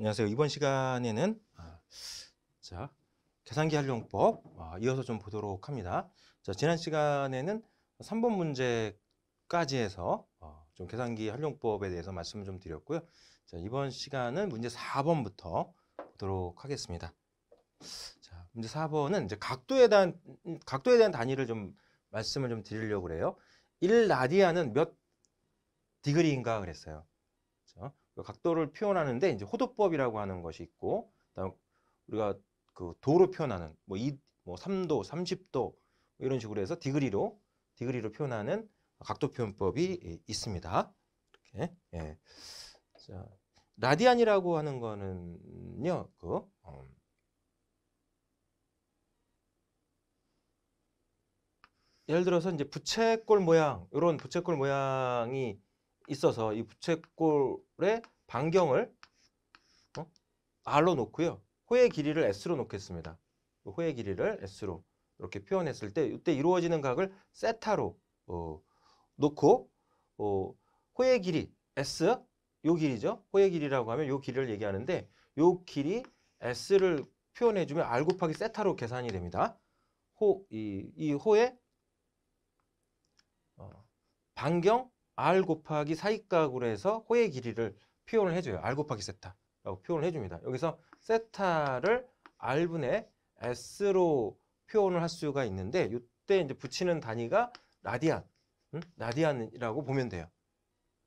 안녕하세요. 이번 시간에는 아, 자 계산기 활용법 아, 이어서 좀 보도록 합니다. 자 지난 시간에는 3번 문제까지 해서 어, 좀 계산기 활용법에 대해서 말씀을 좀 드렸고요. 자 이번 시간은 문제 4번부터 보도록 하겠습니다. 자 문제 4번은 이제 각도에 대한 각도에 대한 단위를 좀 말씀을 좀 드리려고 그래요. 1 라디안은 몇 디그리인가 그랬어요. 각도를 표현하는데 이제 호도법이라고 하는 것이 있고 그다음 우리가 그 도로 표현하는 뭐 이뭐 3도, 30도 이런 식으로 해서 디그리로 디그리로 표현하는 각도 표현법이 있습니다. 이렇게 예. 자, 라디안이라고 하는 거는요. 그 음, 예를 들어서 이제 부채꼴 모양 이런 부채꼴 모양이 있어서 이 부채꼴 의 반경을 어? R로 놓고요. 호의 길이를 S로 놓겠습니다. 호의 길이를 S로 이렇게 표현했을 때 이때 이루어지는 각을 세타로 어, 놓고 어, 호의 길이 S 요 길이죠. 호의 길이라고 하면 요 길이를 얘기하는데 요 길이 S를 표현해주면 R 곱하기 세타로 계산이 됩니다. 호, 이, 이 호의 어, 반경 R 곱하기 사이각으로 해서 호의 길이를 표현을 해줘요. R 곱하기 세타라고 표현을 해줍니다. 여기서 세타를 R분의 S로 표현을 할 수가 있는데 이때 이제 붙이는 단위가 라디안, 음? 라디안이라고 보면 돼요.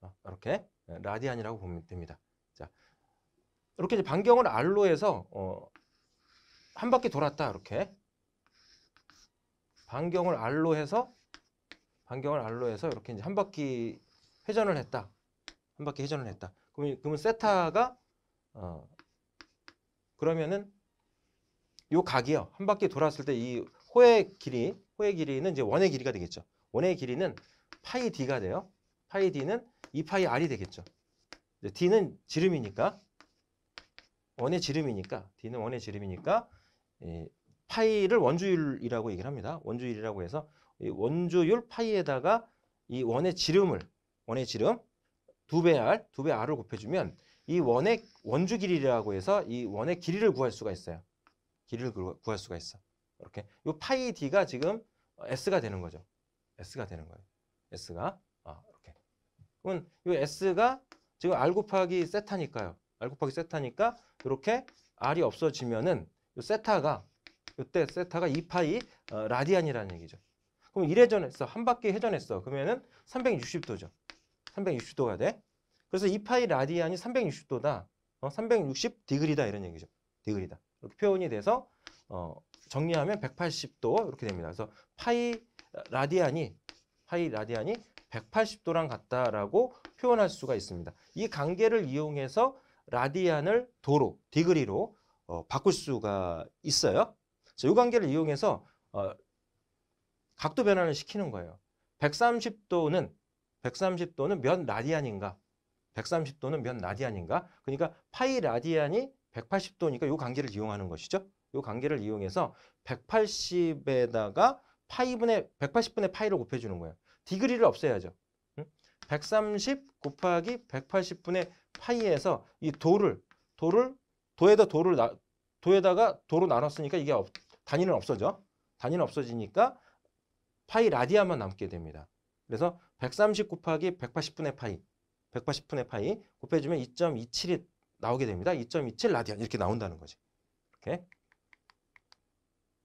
어, 이렇게 네, 라디안이라고 보면 됩니다. 자, 이렇게 이제 반경을 R로 해서 어, 한 바퀴 돌았다 이렇게 반경을 R로 해서 반경을 알로 해서 이렇게 이제 한 바퀴 회전을 했다. 한 바퀴 회전을 했다. 그러면, 그러면 세타가 어, 그러면은 요 각이요. 한 바퀴 돌았을 때 이 호의 길이, 호의 길이는 이제 원의 길이가 되겠죠. 원의 길이는 파이 d가 돼요. 파이 d는 2파이 r이 되겠죠. 이제 d는 지름이니까 원의 지름이니까 d는 원의 지름이니까 예, 파이를 원주율이라고 얘기를 합니다. 원주율이라고 해서 원주율 파이에다가 이 원의 지름을 원의 지름 두배 r 두배 r을 곱해주면 이 원의 원주 길이라고 해서 이 원의 길이를 구할 수가 있어요. 길이를 구할 수가 있어. 이렇게 이 파이 d가 지금 s가 되는 거죠. s가 되는 거예요. s가 아, 이렇게. 그럼 이 s가 지금 r 곱하기 세타니까요. r 곱하기 세타니까 이렇게 r이 없어지면은 이 세타가 이때 세타가 2파이 어, 라디안이라는 얘기죠. 그럼 1회전했어. 한 바퀴 회전했어. 그러면은 360도죠. 360도가 돼. 그래서 이 파이 라디안이 360도다. 어, 360 디그리다 이런 얘기죠. 디그리다. 이렇게 표현이 돼서 어, 정리하면 180도 이렇게 됩니다. 그래서 파이 라디안이 파이 라디안이 180도랑 같다라고 표현할 수가 있습니다. 이 관계를 이용해서 라디안을 도로, 디그리로 어, 바꿀 수가 있어요. 그래서 이 관계를 이용해서 어, 각도 변화를 시키는 거예요. 130도는 130도는 몇 라디안인가? 130도는 몇 라디안인가? 그러니까 파이 라디안이 180도니까 이 관계를 이용하는 것이죠. 이 관계를 이용해서 180에다가 파이분의 180분의 파이를 곱해주는 거예요. 디그리를 없애야죠. 130 곱하기 180분의 파이에서 이 도를 도를 도에다 도를 나, 도에다가 도로 나눴으니까 이게 없, 단위는 없어져. 단위는 없어지니까 파이 라디아만 남게 됩니다. 그래서 130 곱하기 180분의 파이, 180분의 파이 곱해주면 2.27이 나오게 됩니다. 2.27 라디안 이렇게 나온다는 거지. 이렇게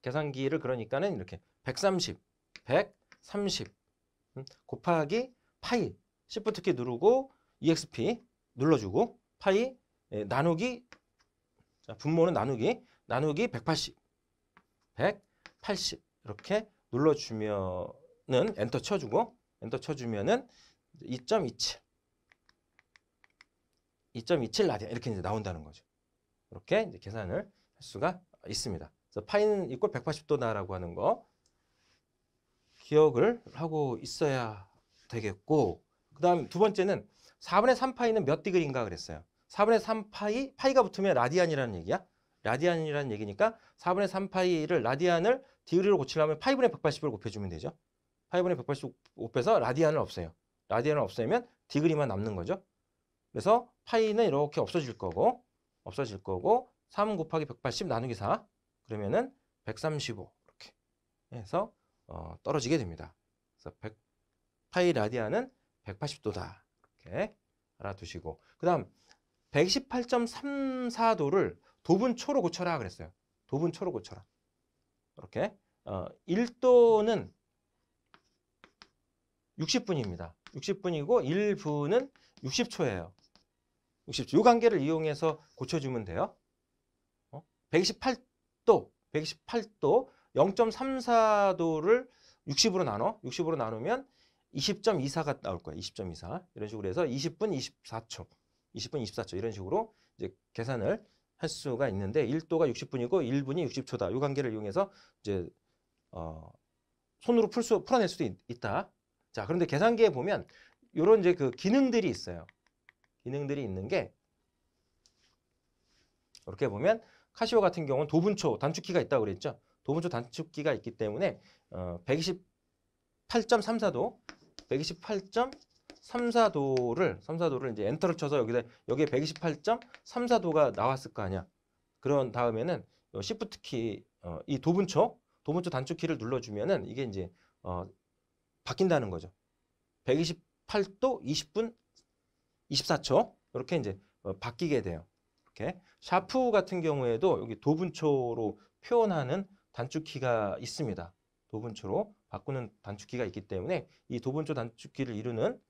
계산기를 그러니까는 이렇게 130, 130 음, 곱하기 파이 시프트키 누르고 EXP 눌러주고 파이 예, 나누기 분모는 나누기 나누기 180 180 이렇게 눌러주면은 엔터 쳐주고 엔터 쳐주면은 2.27 2.27 라디안 이렇게 이제 나온다는 거죠. 이렇게 이제 계산을 할 수가 있습니다. 그래서 파이는 이꼴 180도다라고 하는 거 기억을 하고 있어야 되겠고 그 다음 두 번째는 4분의 3파이는 몇 디그리인가 그랬어요. 4분의 3파이, 파이가 붙으면 라디안이라는 얘기야. 라디안이라는 얘기니까 4분의 3파이를 라디안을 디그리로 고치려면 파이분의 180을 곱해주면 되죠. 파이분의180 곱해서 라디안을 없애요. 라디안을 없애면 디그리만 남는 거죠. 그래서 파이는 이렇게 없어질 거고 없어질 거고 3 곱하기 180 나누기 4 그러면은 135 이렇게 해서 어, 떨어지게 됩니다. 그래서 100, 파이 라디안은 180도다 이렇게 알아두시고 그 다음 118.34도를 도분초로 고쳐라 그랬어요. 도분초로 고쳐라. 이렇게 어, 1도는 60분입니다. 60분이고 1분은 60초예요. 60초. 이 관계를 이용해서 고쳐주면 돼요. 어? 128도, 128도, 0.34도를 60으로 나눠. 60으로 나누면 20.24가 나올 거예요. 20.24. 이런 식으로 해서 20분 24초, 20분 24초 이런 식으로 이제 계산을 할수가 있는데 1도가 60분이고 1분이 60초다. 이 관계를 이용해서 이제 어 손으로 풀 수, 풀어낼 수도 있, 다 자, 그런데 계산기에 보면 이런 이제 그 기능들이 있어요. 기능들이 있는 게 이렇게 보면 카시오 같은 경우는 도분초 단축키가 있다고 그랬죠. 도분초 단축키가 있기 때문에 어, 128.34도 128. 3사도를 3사도를 이제 엔터를 쳐서 여기다 여기에 128.3사도가 나왔을 거 아니야. 그런 다음에는 요 시프트 키, 어, 이 도분초, 도분초 단축 키를 눌러주면은 이게 이제 어, 바뀐다는 거죠. 128도 20분 24초 이렇게 이제 어, 바뀌게 돼요. 이렇게 샤프 같은 경우에도 여기 도분초로 표현하는 단축 키가 있습니다. 도분초로 바꾸는 단축키가 있기 때문에 이 도분초 단축키를 이루는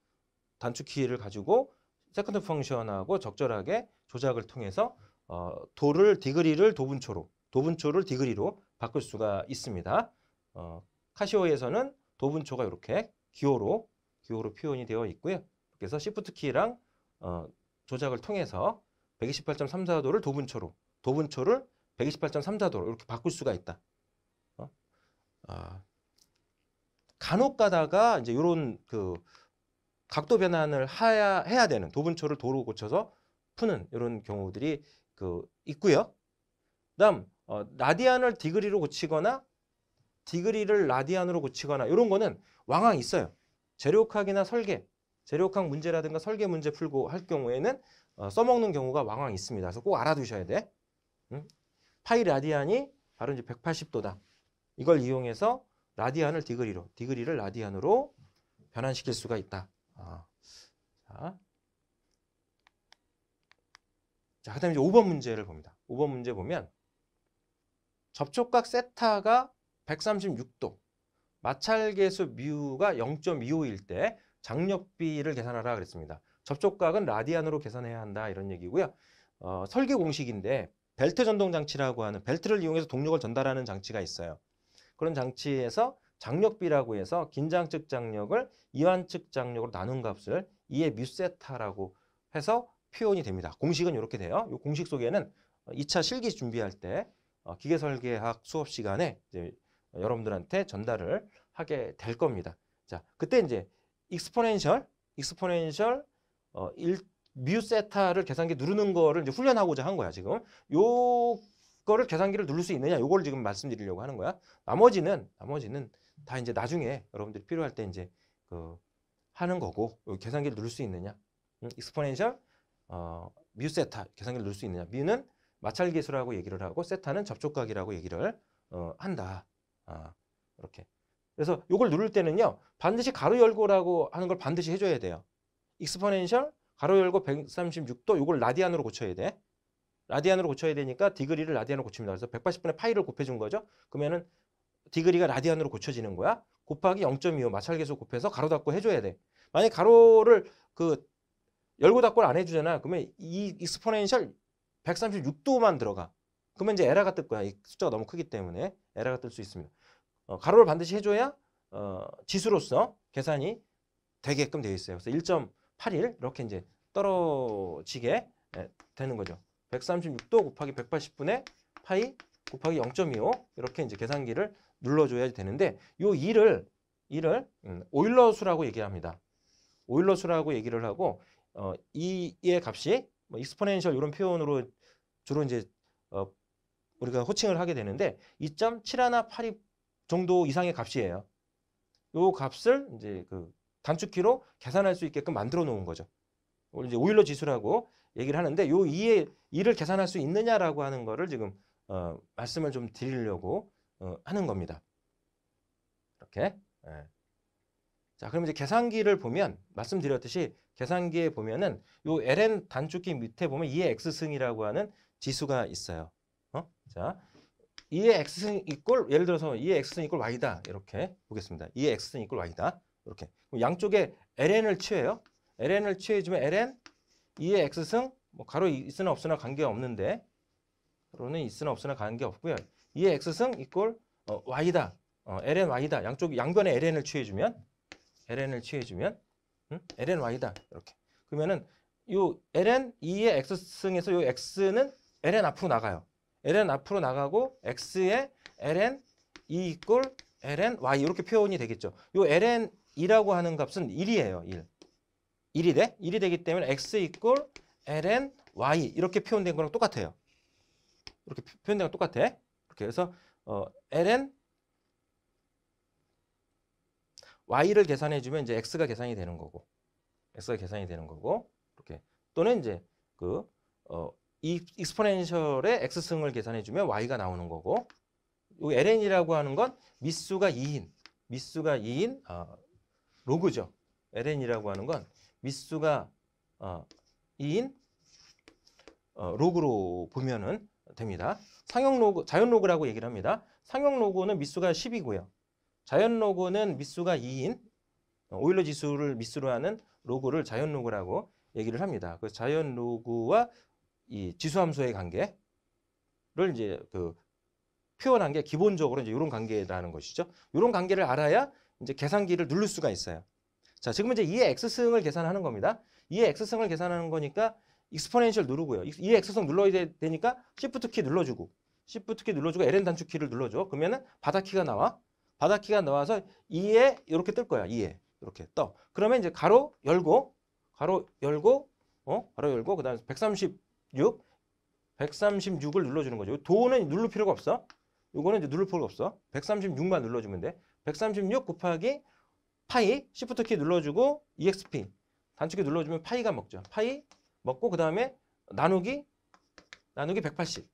단축 키를 가지고 세컨드 펑션하고 적절하게 조작을 통해서 어, 도를 디그리를 도분초로 도분초를 디그리로 바꿀 수가 있습니다. 어, 카시오에서는 도분초가 이렇게 기호로 기호로 표현이 되어 있고요. 그래서 시프트 키랑 어, 조작을 통해서 128.34도를 도분초로 도분초를 128.34도로 이렇게 바꿀 수가 있다. 어? 아, 간혹 가다가 이제 이런 그 각도 변환을 해야, 해야 되는 도분초를 도로 고쳐서 푸는 이런 경우들이 그 있고요. 그다음 어, 라디안을 디그리로 고치거나 디그리를 라디안으로 고치거나 이런 거는 왕왕 있어요. 재료학이나 설계, 재료학 문제라든가 설계 문제 풀고 할 경우에는 어, 써먹는 경우가 왕왕 있습니다. 그래서 꼭 알아두셔야 돼. 응? 파이 라디안이 바로 이제 180도다. 이걸 이용해서 라디안을 디그리로, 디그리를 라디안으로 변환시킬 수가 있다. 아. 자. 자, 그 다음에 이제 5번 문제를 봅니다. 5번 문제 보면 접촉각 세타가 136도, 마찰계수 뮤가 0.25일 때 장력비를 계산하라 그랬습니다. 접촉각은 라디안으로 계산해야 한다 이런 얘기고요. 어, 설계 공식인데 벨트 전동 장치라고 하는 벨트를 이용해서 동력을 전달하는 장치가 있어요. 그런 장치에서 장력비라고 해서 긴장측 장력을 이완측 장력으로 나눈 값을 이에 뮤세타라고 해서 표현이 됩니다. 공식은 이렇게 돼요. 이 공식 속에는 2차 어, 실기 준비할 때 어, 기계설계학 수업 시간에 여러분들한테 전달을 하게 될 겁니다. 자, 그때 이제 익스포넨셜, 익스포넨셜 어, 일, 뮤 세타를 계산기 누르는 거를 이제 훈련하고자 한 거야, 지금. 요 그거를 계산기를 누를 수 있느냐 요걸 지금 말씀드리려고 하는 거야. 나머지는 나머지는 다 이제 나중에 여러분들이 필요할 때 이제 그 하는 거고 계산기를 누를 수 있느냐. 익스포넨셜 어, 뮤 세타 계산기를 누를 수 있느냐. 뮤는 마찰 계수라고 얘기를 하고 세타는 접촉각이라고 얘기를 어, 한다. 아, 이렇게. 그래서 요걸 누를 때는요. 반드시 가로 열고라고 하는 걸 반드시 해줘야 돼요. 익스포넨셜 가로 열고 136도 요걸 라디안으로 고쳐야 돼. 라디안으로 고쳐야 되니까 디그리를 라디안으로 고칩니다. 그래서 180분의 파이를 곱해준 거죠. 그러면은 디그리가 라디안으로 고쳐지는 거야. 곱하기 0.25 마찰계수 곱해서 가로 닫고 해줘야 돼. 만약 가로를 그 열고 닫고를 안 해주잖아. 그러면 이 익스포넨셜 136도만 들어가. 그러면 이제 에러가 뜰 거야. 이 숫자가 너무 크기 때문에 에러가 뜰 수 있습니다. 어, 가로를 반드시 해줘야 어, 지수로서 계산이 되게끔 되어 있어요. 그래서 1.81 이렇게 이제 떨어지게 예, 되는 거죠. 136도 곱하기 180분의 파이 곱하기 0.25 이렇게 이제 계산기를 눌러줘야 되는데 요2을 2를 음, 오일러 수라고 얘기합니다. 오일러 수라고 얘기를 하고 어, 2의 값이 뭐 익스포넨셜 이런 표현으로 주로 이제 어, 우리가 호칭을 하게 되는데 2.718이 정도 이상의 값이에요. 요 값을 이제 그 단축키로 계산할 수 있게끔 만들어 놓은 거죠. 이제 오일러 지수라고 얘기를 하는데 요 2의 2를 계산할 수 있느냐라고 하는 거를 지금 어, 말씀을 좀 드리려고 어, 하는 겁니다. 이렇게. 예. 자, 그럼 이제 계산기를 보면 말씀드렸듯이 계산기에 보면은 요 ln 단축키 밑에 보면 2의 x승이라고 하는 지수가 있어요. 어? 자, 2의 x승 이꼴 예를 들어서 2의 x승 이꼴 y다 이렇게 보겠습니다. 2의 x승 이꼴 y다 이렇게. 양쪽에 ln을 취해요. ln을 취해주면 ln 2의 x승 뭐 가로 있으나 없으나 관계없는데 가로는 있으나 없으나 관계없고요. 2의 x승 이꼴 어, y다. 어, ln y다. 양쪽 양변에 ln을 취해 주면 ln을 취해 주면 응? 음? ln y다. 이렇게. 그러면은 요 ln 2의 x승에서 요 x는 ln 앞으로 나가요. ln 앞으로 나가고 x 에 ln 2 이꼴 ln y 이렇게 표현이 되겠죠. 요 ln 2라고 하는 값은 1이에요. 1. 1이 돼? 1이 되기 때문에 x 이꼴 ln y 이렇게 표현된 거랑 똑같아요. 이렇게 표현된 거랑 똑같아. 이렇게 해서 어, ln y를 계산해 주면 이제 x가 계산이 되는 거고 x가 계산이 되는 거고 이렇게 또는 이제 그 어, 익스포넨셜의 x승을 계산해 주면 y가 나오는 거고 이 ln이라고 하는 건 미수가 2인 미수가 2인 어, 아, 로그죠. ln이라고 하는 건 미수가 어, 2인 어, 로그로 보면은 됩니다. 상형 로그, 자연 로그라고 얘기를 합니다. 상형 로그는 밑수가 10이고요. 자연 로그는 밑수가 2인 어, 오일러 지수를 밑수로 하는 로그를 자연 로그라고 얘기를 합니다. 그 자연 로그와 이 지수 함수의 관계를 이제 그 표현한 게 기본적으로 이제 이런 관계라는 것이죠. 이런 관계를 알아야 이제 계산기를 누를 수가 있어요. 자, 지금 이제 이의 x승을 계산하는 겁니다. 이의 x승을 계산하는 거니까 익스포넨셜 누르고요. 이의 x승 눌러야 되니까 Shift 키 눌러주고 Shift 키 눌러주고 LN 단축 키를 눌러줘. 그러면은 바닥키가 나와. 바닥키가 나와서 2에 이렇게 뜰 거야. 2에 이렇게 떠. 그러면 이제 가로 열고 가로 열고 어? 가로 열고 그다음에 136 136을 눌러주는 거죠. 도는 누를 필요가 없어. 이거는 이제 누를 필요가 없어. 136만 눌러주면 돼. 136 곱하기 파이 시프트 키 눌러주고 EXP 단축키 눌러주면 파이가 먹죠. 파이 먹고 그 다음에 나누기 나누기 180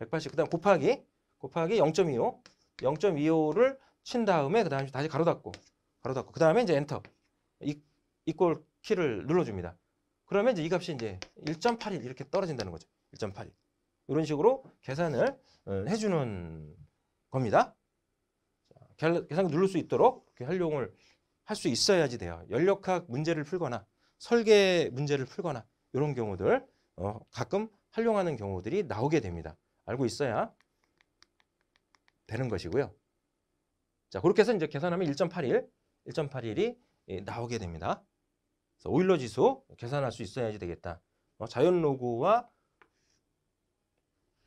180그 다음 곱하기 곱하기 0.25 0.25를 친 다음에 그 다음에 다시 가로 닫고 가로 닫고 그 다음에 이제 엔터 이, 꼴 키를 눌러줍니다. 그러면 이제 이 값이 이제 1.81 이렇게 떨어진다는 거죠. 1.81 이런 식으로 계산을 어, 해주는 겁니다. 계산을 누를 수 있도록 이렇게 활용을 할수 있어야지 돼요. 연력학 문제를 풀거나 설계 문제를 풀거나 이런 경우들 어, 가끔 활용하는 경우들이 나오게 됩니다. 알고 있어야 되는 것이고요. 자, 그렇게 해서 이제 계산하면 1.81, 1.81이 예, 나오게 됩니다. 그래서 오일러 지수 계산할 수 있어야지 되겠다. 어, 자연 로고와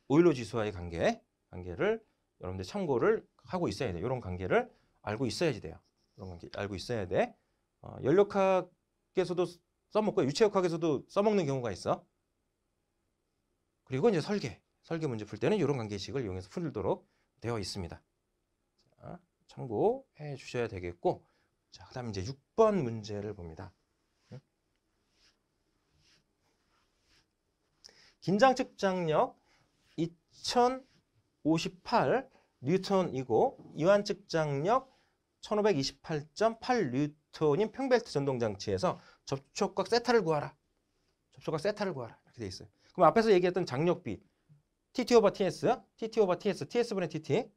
오일러 지수와의 관계, 관계를 여러분들 참고를 하고 있어야 돼요. 이런 관계를 알고 있어야지 돼요. 이런 게 알고 있어야 돼. 어, 연력학에서도 써먹고 유체역학에서도 써먹는 경우가 있어. 그리고 이제 설계, 설계 문제 풀 때는 이런 관계식을 이용해서 풀도록 되어 있습니다. 자, 참고해 주셔야 되겠고 자, 그다음 이제 6번 문제를 봅니다. 긴장 측장력 2058 뉴턴이고 이완 측장력 1528.8뉴턴인 평벨트 전동장치에서 접촉각 세타를 구하라. 접촉각 세타를 구하라. 이렇게 돼 있어요. 그럼 앞에서 얘기했던 장력비 TT 오버 TS, TT 오버 TS, TS분의 TT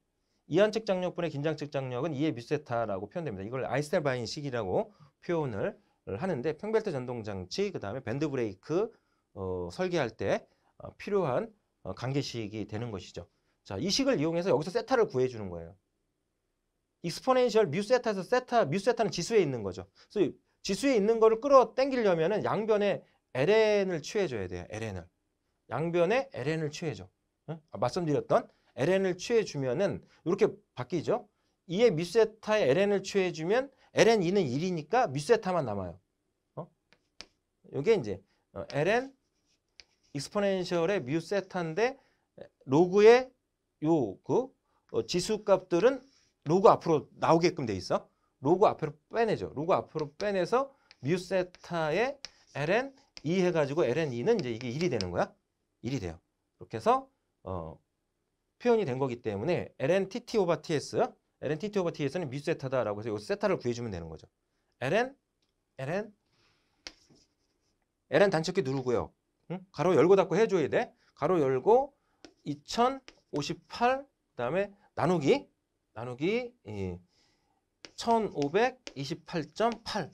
이완측 장력분의 긴장측 장력은 2의 뮤세타라고 표현됩니다. 이걸 아이스텔바인 식이라고 표현을 하는데 평벨트 전동장치, 그 다음에 밴드 브레이크 어, 설계할 때 어, 필요한 어, 관계식이 되는 것이죠. 자, 이 식을 이용해서 여기서 세타를 구해주는 거예요. 익스포네이셜뮤 세타에서 세타 뮤 세타는 지수에 있는 거죠. 그래서 지수에 있는 거를 끌어당기려면은 양변에 ln을 취해줘야 돼요. ln을 양변에 ln을 취해줘. 응? 아, 말씀드렸던 ln을 취해주면은 이렇게 바뀌죠. 2의 뮤 세타에 ln을 취해주면 ln 2는 1이니까 뮤 세타만 남아요. 어? 이게 이제 어, ln 익스포넨셜의 뮤 세타인데 로그의 요그 어, 지수 값들은 로그 앞으로 나오게끔 돼 있어. 로그 앞으로 빼내죠. 로그 앞으로 빼내서 뮤 세타에 ln 2 e 해가지고 ln 2는 이제 이게 1이 되는 거야. 1이 돼요. 이렇게 해서 어, 표현이 된 거기 때문에 ln tt over ts, ln tt over ts는 뮤 세타다라고 해서 이 세타를 구해주면 되는 거죠. ln ln ln 단축키 누르고요. 응? 가로 열고 닫고 해줘야 돼. 가로 열고 2058 그다음에 나누기 나누기 1528.8 예.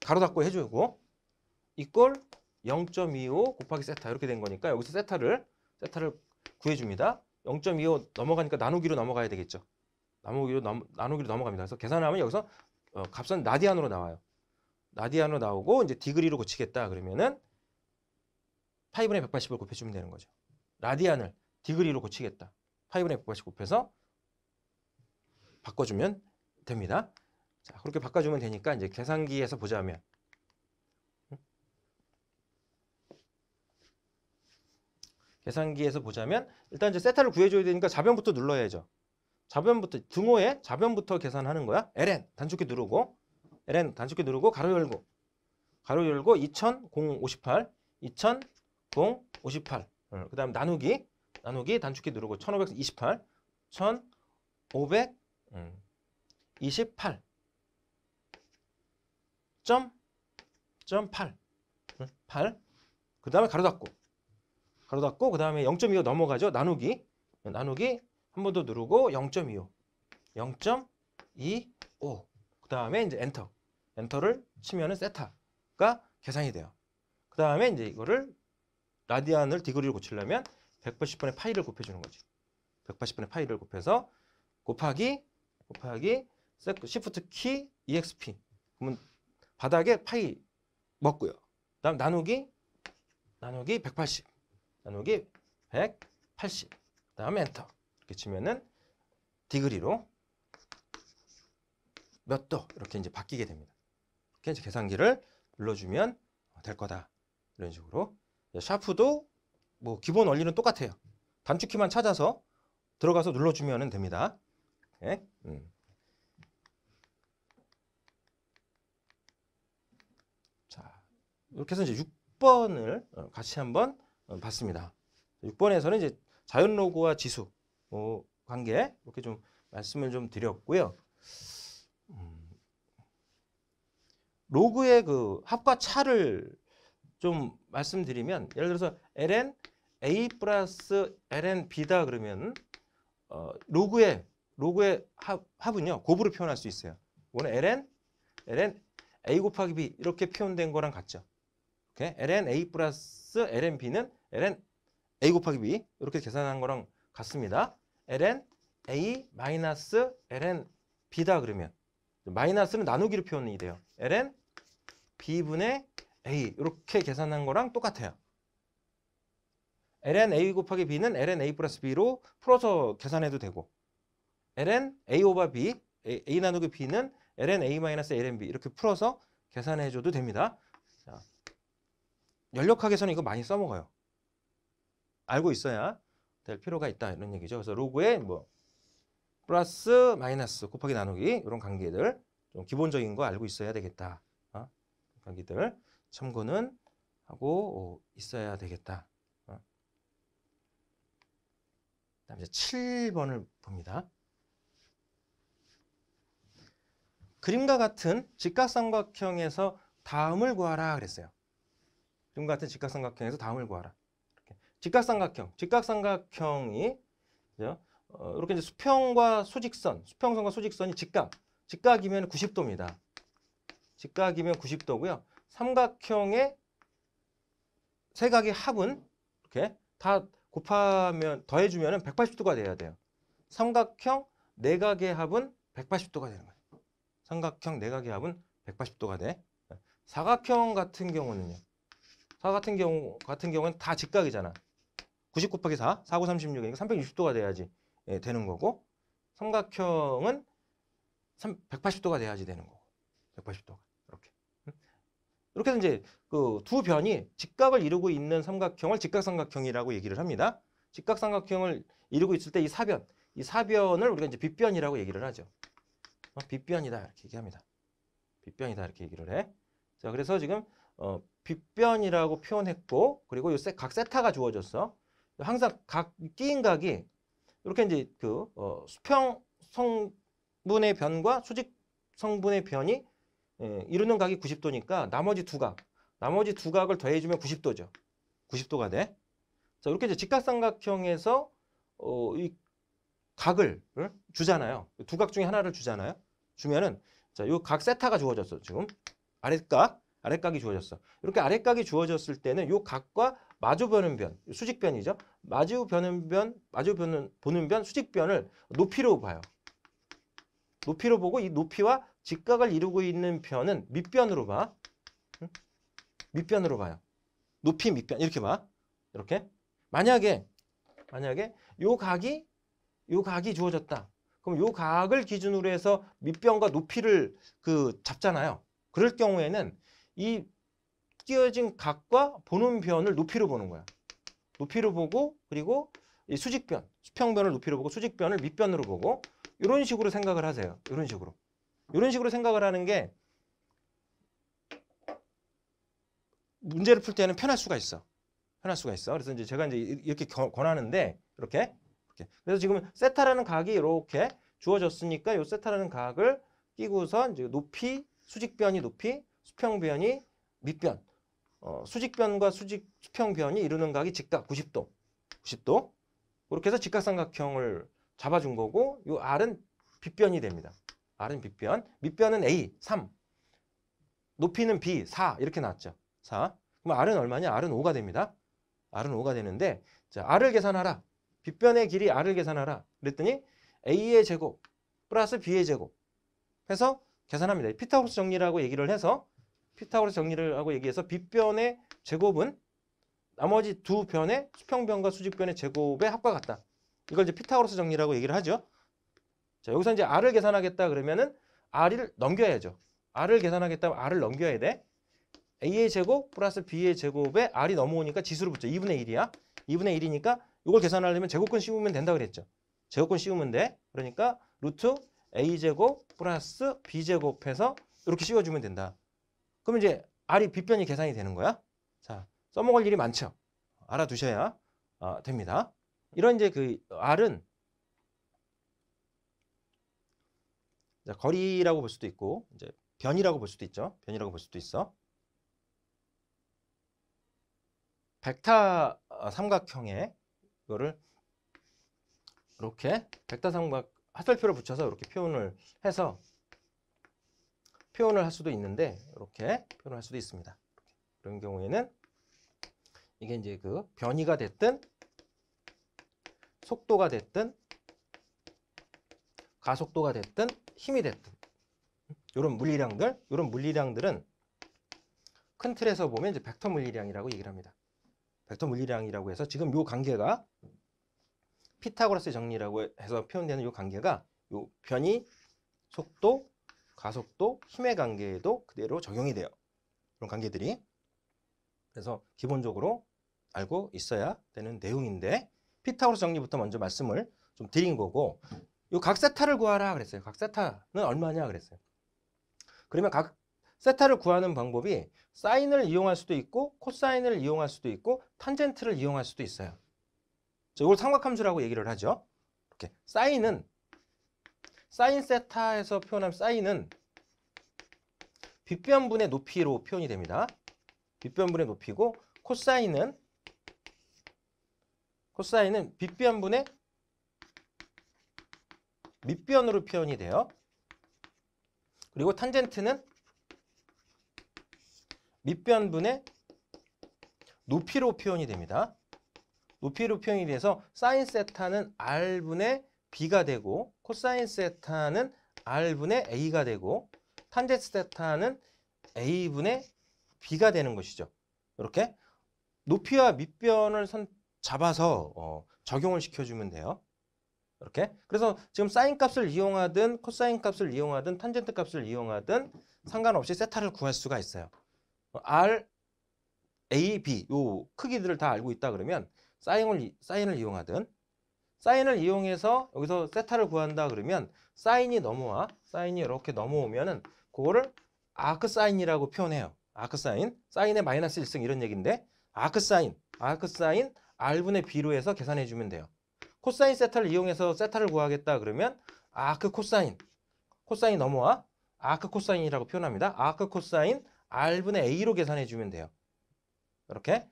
가로 닫고 해주고 이꼴 0.25 곱하기 세타 이렇게 된 거니까 여기서 세타를 세타를 구해줍니다. 0.25 넘어가니까 나누기로 넘어가야 되겠죠. 나누기로, 넘, 나누기로 넘어갑니다. 그래서 계산하면 여기서 어, 값은 나디안으로 나와요. 나디안으로 나오고 이제 디그리로 고치겠다 그러면은 파이분의 180을 곱해주면 되는 거죠. 라디안을 디그리로 고치겠다. 파이분의 180 곱해서 바꿔주면 됩니다. 자, 그렇게 바꿔주면 되니까 이제 계산기에서 보자면 계산기에서 보자면 일단 이제 세타를 구해줘야 되니까 자변부터 눌러야죠. 자변부터 등호에 자변부터 계산하는 거야. ln 단축키 누르고 ln 단축키 누르고 가로 열고 가로 열고 2058 2058 그 다음 나누기 나누기 단축키 누르고 1528 1500 28. 음. 점, 점 8. 8. 그 다음에 가로 닫고. 가로 닫고, 그 다음에 0.25 넘어가죠. 나누기. 나누기. 한 번 더 누르고, 0.25. 0.25. 그 다음에 이제 엔터. 엔터를 치면은 세타가 계산이 돼요. 그 다음에 이제 이거를 라디안을 디그리를 고치려면 180분의 파이를 곱해주는 거지. 180분의 파이를 곱해서 곱하기 곱하기 시프트 키 EXP 그러면 바닥에 파이 먹고요. 그 다음 나누기 나누기 180 나누기 180그 다음에 엔터 이렇게 치면은 디그리로 몇 도 이렇게 이제 바뀌게 됩니다. 이렇게 이제 계산기를 눌러주면 될 거다 이런 식으로 예, 샤프도 뭐 기본 원리는 똑같아요. 단축키만 찾아서 들어가서 눌러주면 됩니다. 예? 음. 자, 이렇게 해서 이제 6번을 어, 같이 한번 어, 봤습니다. 6번에서는 이제 자연 로고와 지수 어, 관계 이렇게 좀 말씀을 좀 드렸고요. 음. 로그의 그 합과 차를 좀 말씀드리면 예를 들어서 ln a 플러스 ln b다 그러면 어, 로그의 로그의 합은요. 곱으로 표현할 수 있어요. 원래 ln, ln a 곱하기 b 이렇게 표현된 거랑 같죠. 이렇게 ln a 플러스 ln b는 ln a 곱하기 b 이렇게 계산한 거랑 같습니다. ln a 마이너스 ln b다 그러면 마이너스는 나누기로 표현이 돼요. ln b분의 a 이렇게 계산한 거랑 똑같아요. ln a 곱하기 b는 ln a 플러스 b로 풀어서 계산해도 되고 ln a 오바 b a 나누기 b는 ln a ln b 이렇게 풀어서 계산해 줘도 됩니다. 자, 연력학에서는 이거 많이 써먹어요. 알고 있어야 될 필요가 있다 이런 얘기죠. 그래서 로그에 뭐 플러스 마이너스 곱하기 나누기 이런 관계들 좀 기본적인 거 알고 있어야 되겠다. 어? 관계들 참고는 하고 있어야 되겠다. 어? 다음 이제 7번을 봅니다. 그림과 같은 직각삼각형에서 다음을 구하라 그랬어요. 그림과 같은 직각삼각형에서 다음을 구하라. 이렇게. 직각삼각형, 직각삼각형이 그렇죠? 어, 이렇게 이제 수평과 수직선, 수평선과 수직선이 직각, 직각이면 90도입니다. 직각이면 90도고요. 삼각형의 세각의 합은 이렇게 다 곱하면 더해주면 180도가 돼야 돼요. 삼각형 내각의 네 합은 180도가 되는 거예요. 삼각형 내각의 네 합은 180도가 돼. 사각형 같은 경우는요. 사 같은 경우 같은 경우는 다 직각이잖아. 90 곱하기 4, 4, 9, 36이니까 360도가 돼야지 예, 되는 거고 삼각형은 3, 180도가 돼야지 되는 거고 180도가 이렇게 이렇게 해서 이제 그 두 변이 직각을 이루고 있는 삼각형을 직각삼각형이라고 얘기를 합니다. 직각삼각형을 이루고 있을 때 이 사변, 이 사변을 우리가 이제 빗변이라고 얘기를 하죠. 빗변이다 어, 이렇게 얘기합니다. 빗변이다 이렇게 얘기를 해. 자 그래서 지금 어, 빗변이라고 표현했고 그리고 요새 각 세타가 주어졌어. 항상 각 끼인 각이 이렇게 이제 그 어, 수평 성분의 변과 수직 성분의 변이 예, 이루는 각이 90도니까 나머지 두 각, 나머지 두 각을 더해주면 90도죠. 90도가 돼. 자 이렇게 이제 직각삼각형에서 어, 이 각을 주잖아요. 두 각 중에 하나를 주잖아요. 주면은 자, 요각 세타가 주어졌어. 지금 아랫각, 아랫각이 주어졌어. 이렇게 아랫각이 주어졌을 때는 요 각과 마주 변은 변, 수직변이죠. 마주 변은 변, 마주 변은 보는 변, 수직변을 높이로 봐요. 높이로 보고 이 높이와 직각을 이루고 있는 변은 밑변으로 봐. 밑변으로 봐요. 높이 밑변 이렇게 봐. 이렇게. 만약에 만약에 요 각이 요 각이 주어졌다. 그럼 요 각을 기준으로 해서 밑변과 높이를 그 잡잖아요. 그럴 경우에는 이 끼어진 각과 보는 변을 높이로 보는 거야. 높이로 보고 그리고 이 수직변, 수평변을 높이로 보고 수직변을 밑변으로 보고 이런 식으로 생각을 하세요. 이런 식으로. 이런 식으로 생각을 하는 게 문제를 풀 때는 편할 수가 있어. 편할 수가 있어. 그래서 이제 제가 이제 이렇게 권하는데 이렇게 이렇게. 그래서 지금 세타라는 각이 이렇게 주어졌으니까 이 세타라는 각을 끼고선 이제 높이 수직변이 높이 수평변이 밑변 어, 수직변과 수직 수평변이 이루는 각이 직각 90도 90도 그렇게 해서 직각삼각형을 잡아준 거고 이 R은 빗변이 됩니다. R은 빗변 밑변은 A 3 높이는 B 4 이렇게 나왔죠. 4 그럼 R은 얼마냐? R은 5가 됩니다. R은 5가 되는데 자 R을 계산하라. 빗변의 길이 r을 계산하라. 그랬더니 a의 제곱 플러스 b의 제곱 해서 계산합니다. 피타고라스 정리라고 얘기를 해서 피타고라스 정리를 하고 얘기해서 빗변의 제곱은 나머지 두 변의 수평변과 수직변의 제곱의 합과 같다. 이걸 이제 피타고라스 정리라고 얘기를 하죠. 자, 여기서 이제 r을 계산하겠다 그러면은 r을 넘겨야죠. r을 계산하겠다면 r을 넘겨야 돼. a의 제곱 플러스 b의 제곱에 r이 넘어오니까 지수를 붙죠. 2분의 1이야. 2분의 1이니까 이걸 계산하려면 제곱근 씌우면 된다 그랬죠. 제곱근 씌우면 돼. 그러니까 루트 a제곱 플러스 b제곱 해서 이렇게 씌워주면 된다. 그럼 이제 r이 빗변이 계산이 되는 거야. 자, 써먹을 일이 많죠. 알아두셔야 어, 됩니다. 이런 이제 그 r은 거리라고 볼 수도 있고 이제 변이라고 볼 수도 있죠. 변이라고 볼 수도 있어. 벡터 어, 삼각형의 이거를 이렇게 백다삼각 화살표를 붙여서 이렇게 표현을 해서 표현을 할 수도 있는데 이렇게 표현을 할 수도 있습니다. 그런 경우에는 이게 이제 그 변이가 됐든 속도가 됐든 가속도가 됐든 힘이 됐든 이런 물리량들 이런 물리량들은 큰 틀에서 보면 이제 벡터 물리량이라고 얘기를 합니다. 벡터 물리량이라고 해서 지금 이 관계가 피타고라스의 정리라고 해서 표현되는 이 관계가 이 변이 속도, 가속도, 힘의 관계에도 그대로 적용이 돼요. 그런 관계들이. 그래서 기본적으로 알고 있어야 되는 내용인데 피타고라스 정리부터 먼저 말씀을 좀 드린 거고 이 각 세타를 구하라 그랬어요. 각 세타는 얼마냐 그랬어요. 그러면 각 세타를 구하는 방법이 사인을 이용할 수도 있고 코사인을 이용할 수도 있고 탄젠트를 이용할 수도 있어요. 이걸 삼각함수라고 얘기를 하죠. 이렇게 사인은 사인 세타에서 표현한 사인은 빗변분의 높이로 표현이 됩니다. 빗변분의 높이고 코사인은 코사인은 빗변분의 밑변으로 표현이 돼요. 그리고 탄젠트는 밑변분의 높이로 표현이 됩니다. 높이로 표현이 돼서 사인 세타는 r분의 b가 되고 코사인 세타는 r분의 a가 되고 탄젠스 세타는 a분의 b가 되는 것이죠. 이렇게 높이와 밑변을 선, 잡아서 어, 적용을 시켜주면 돼요. 이렇게 그래서 지금 사인 값을 이용하든 코사인 값을 이용하든 탄젠트 값을 이용하든 상관없이 세타를 구할 수가 있어요. 어, r, a, b 요 크기들을 다 알고 있다 그러면 사인을, 사인을 이용하든 사인을 이용해서 여기서 세타를 구한다 그러면 사인이 넘어와 사인이 이렇게 넘어오면은 그거를 아크 사인이라고 표현해요. 아크 사인, 사인의 마이너스 1승 이런 얘기인데 아크 사인, 아크 사인 r분의 b로 해서 계산해 주면 돼요. 코사인 세타를 이용해서 세타를 구하겠다 그러면 아크 코사인, 코사인 넘어와 아크 코사인이라고 표현합니다. 아크 코사인 r분의 a로 계산해 주면 돼요. 이렇게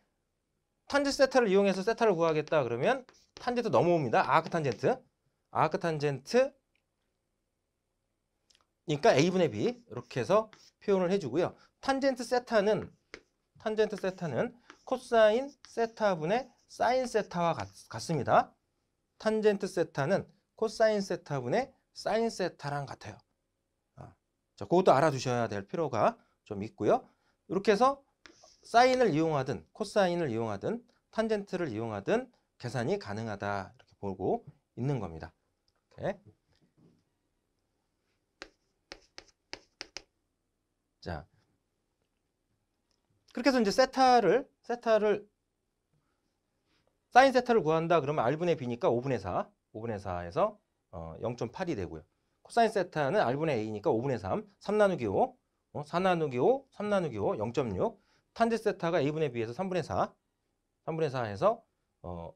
탄젠 세타를 이용해서 세타를 구하겠다 그러면 탄젠트 넘어옵니다. 아크 탄젠트. 아크 탄젠트 그러니까 a분의 b 이렇게 해서 표현을 해주고요. 탄젠트 세타는 탄젠트 세타는 코사인 세타분의 사인 세타와 같, 같습니다. 탄젠트 세타는 코사인 세타분의 사인 세타랑 같아요. 아, 자, 그것도 알아두셔야 될 필요가 좀 있고요. 이렇게 해서 사인을 이용하든 코사인을 이용하든 탄젠트를 이용하든 계산이 가능하다 이렇게 보고 있는 겁니다. 이렇게. 자, 그렇게 해서 이제 세타를 세타를 사인 세타를 구한다 그러면 r분의 b니까 5분의 4, 5분의 4에서 어, 0.8이 되고요. 코사인 세타는 r분의 a니까 5분의 3, 3 나누기 5, 어, 4 나누기 5, 3 나누기 5, 0.6 탄젠 세타가 a분에 비해서 3분의 4, 3분의 4에서 어,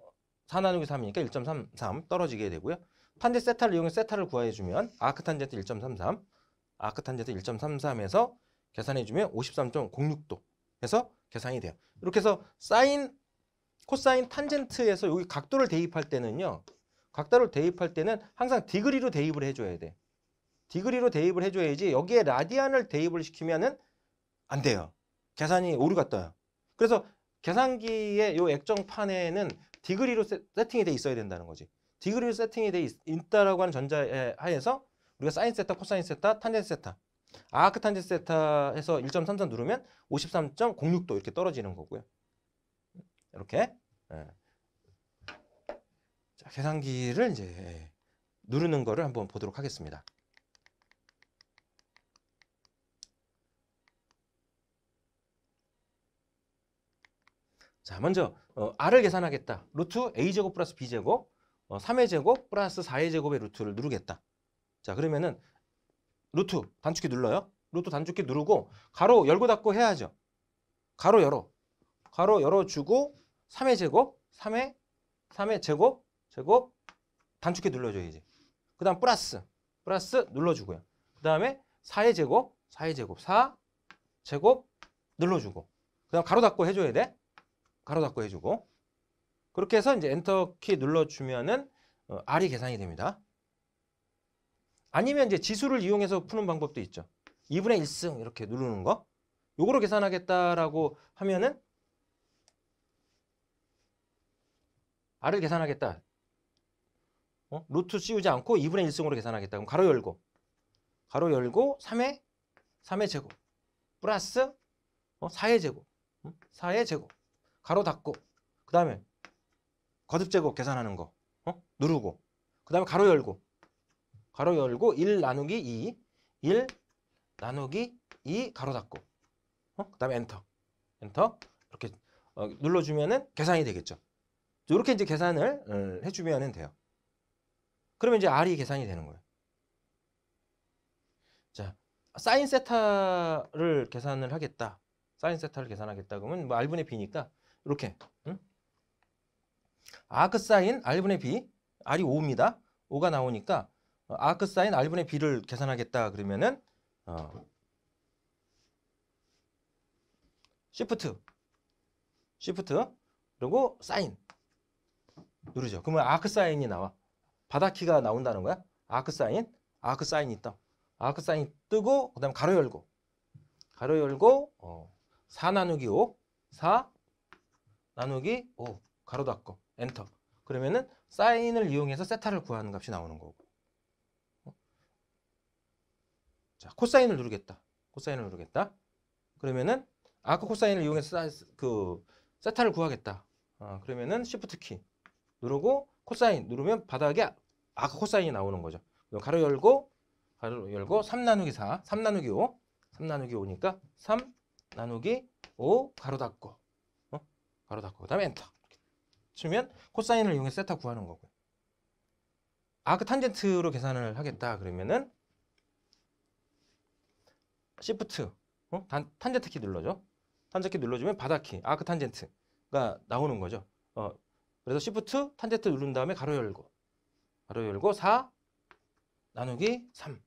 4 나누기 3이니까 1.33 떨어지게 되고요. 탄젠 세타를 이용해 세타를 구해주면 아크 탄젠트 1.33, 아크 탄젠트 1.33에서 계산해주면 53.06도 해서 계산이 돼요. 이렇게 해서 사인, 코사인 탄젠트에서 여기 각도를 대입할 때는요. 각도를 대입할 때는 항상 디그리로 대입을 해줘야 돼. 디그리로 대입을 해줘야지 여기에 라디안을 대입을 시키면은 안 돼요. 계산이 오류가 떠요. 그래서 계산기의 이 액정판에는 디그리로 세, 팅이돼 있어야 된다는 거지. 디그리로 세팅이 돼 있, 다라고 하는 전자에 하에서 우리가 사인 세타, 코사인 세타, 탄젠 세타 아크 탄젠 세타 해서 1.33 누르면 53.06도 이렇게 떨어지는 거고요. 이렇게 예. 자, 계산기를 이제 예, 누르는 거를 한번 보도록 하겠습니다. 자, 먼저 어, r을 계산하겠다. 루트 a 제곱 플러스 b 제곱, 어, 3의 제곱 플러스 4의 제곱의 루트를 누르겠다. 자, 그러면은 루트 단축키 눌러요. 루트 단축키 누르고 가로 열고 닫고 해야죠. 가로 열어. 가로 열어주고 3의 제곱, 3의 3의 제곱, 제곱 단축키 눌러줘야지. 그 다음 플러스, 플러스 눌러주고요. 그 다음에 4의 제곱, 4의 제곱, 4 제곱 눌러주고 그 다음 가로 닫고 해줘야 돼. 가로 닫고 해주고 그렇게 해서 이제 엔터 키 눌러주면은 어, R이 계산이 됩니다. 아니면 이제 지수를 이용해서 푸는 방법도 있죠. 2분의 1승 이렇게 누르는 거. 요거로 계산하겠다라고 하면은 R을 계산하겠다. 어? 루트 씌우지 않고 2분의 1승으로 계산하겠다. 그럼 가로 열고 가로 열고 3의 3의 제곱 플러스 어? 4의 제곱 4의 제곱 가로 닫고 그 다음에 거듭 제곱 계산하는 거 어? 누르고 그 다음에 가로 열고 가로 열고 1 나누기 2 1 나누기 2 가로 닫고 어? 그 다음에 엔터 엔터 이렇게 어, 눌러주면은 계산이 되겠죠 이렇게 이제 계산을 어, 해주면 돼요 그러면 이제 R이 계산이 되는 거예요 자 사인 세타를 계산을 하겠다 사인 세타를 계산하겠다 그러면 뭐 R분의 B니까 이렇게 아크 사인 알분의 B 알이 5입니다. 5가 나오니까 어, 아크 사인 알분의 B를 계산하겠다 그러면은 어, 시프트 시프트 그리고 사인 누르죠. 그러면 아크 사인이 나와. 바닥키가 나온다는 거야. 아크 사인, 아크 사인 있다. 아크 사인 이 뜨고 그다음 에 가로 열고 가로 열고 어, 4 나누기 5 4 나누기 5 가로 닫고 엔터 그러면은 사인을 이용해서 세타를 구하는 값이 나오는 거고 자 코사인을 누르겠다 코사인을 누르겠다 그러면은 아까 그 코사인을 이용해서 사, 그 세타를 구하겠다 아, 그러면은 시프트 키 누르고 코사인 누르면 바닥에 아까 그 코사인이 나오는 거죠 가로 열고 가로 열고 3 나누기 4 3 나누기 5 3 나누기 5니까 3 나누기 5 가로 닫고 가로 닫고 그다음에 엔터 치면 코사인을 이용해 세타 구하는 거고요. 아크 그 탄젠트로 계산을 하겠다 그러면은 시프트 어? 단, 탄젠트 키 눌러줘. 탄젠트 키 눌러주면 바닥키 아크 그 탄젠트가 나오는 거죠. 어, 그래서 시프트 탄젠트 누른 다음에 가로 열고 가로 열고 4 나누기 3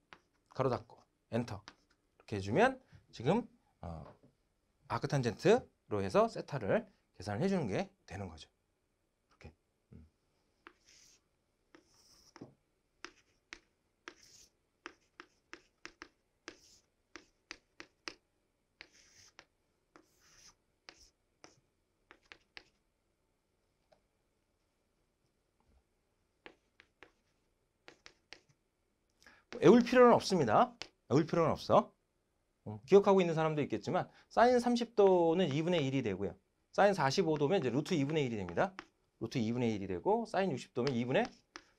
가로 닫고 엔터 이렇게 해주면 지금 어, 아크 그 탄젠트로 해서 세타를 계산을 해주는 게 되는 거죠. 이렇게. 음. 외울 뭐 필요는 없습니다. 외울 필요는 없어. 음, 기억하고 있는 사람도 있겠지만 사인 30도는 2분의 1이 되고요. 사인 45도면 이제 루트 2분의 1이 됩니다. 루트 2분의 1이 되고 사인 60도면 2분의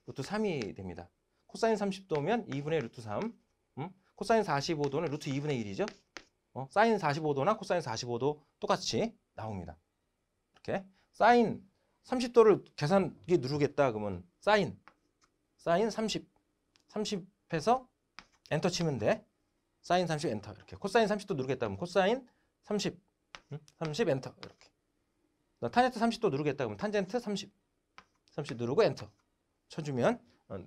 루트 3이 됩니다. 코사인 30도면 2분의 루트 3. 음? 코사인 45도는 루트 2분의 1이죠. 어? 사인 45도나 코사인 45도 똑같이 나옵니다. 이렇게 사인 30도를 계산기 누르겠다 그러면 사인 사인 30 30해서 엔터 치면 돼. 사인 30 엔터 이렇게 코사인 30도 누르겠다 그러면 코사인 30 30 음? 엔터 이렇게 나 탄젠트 30도 누르겠다 그러면 탄젠트 30 30 누르고 엔터 쳐주면 어,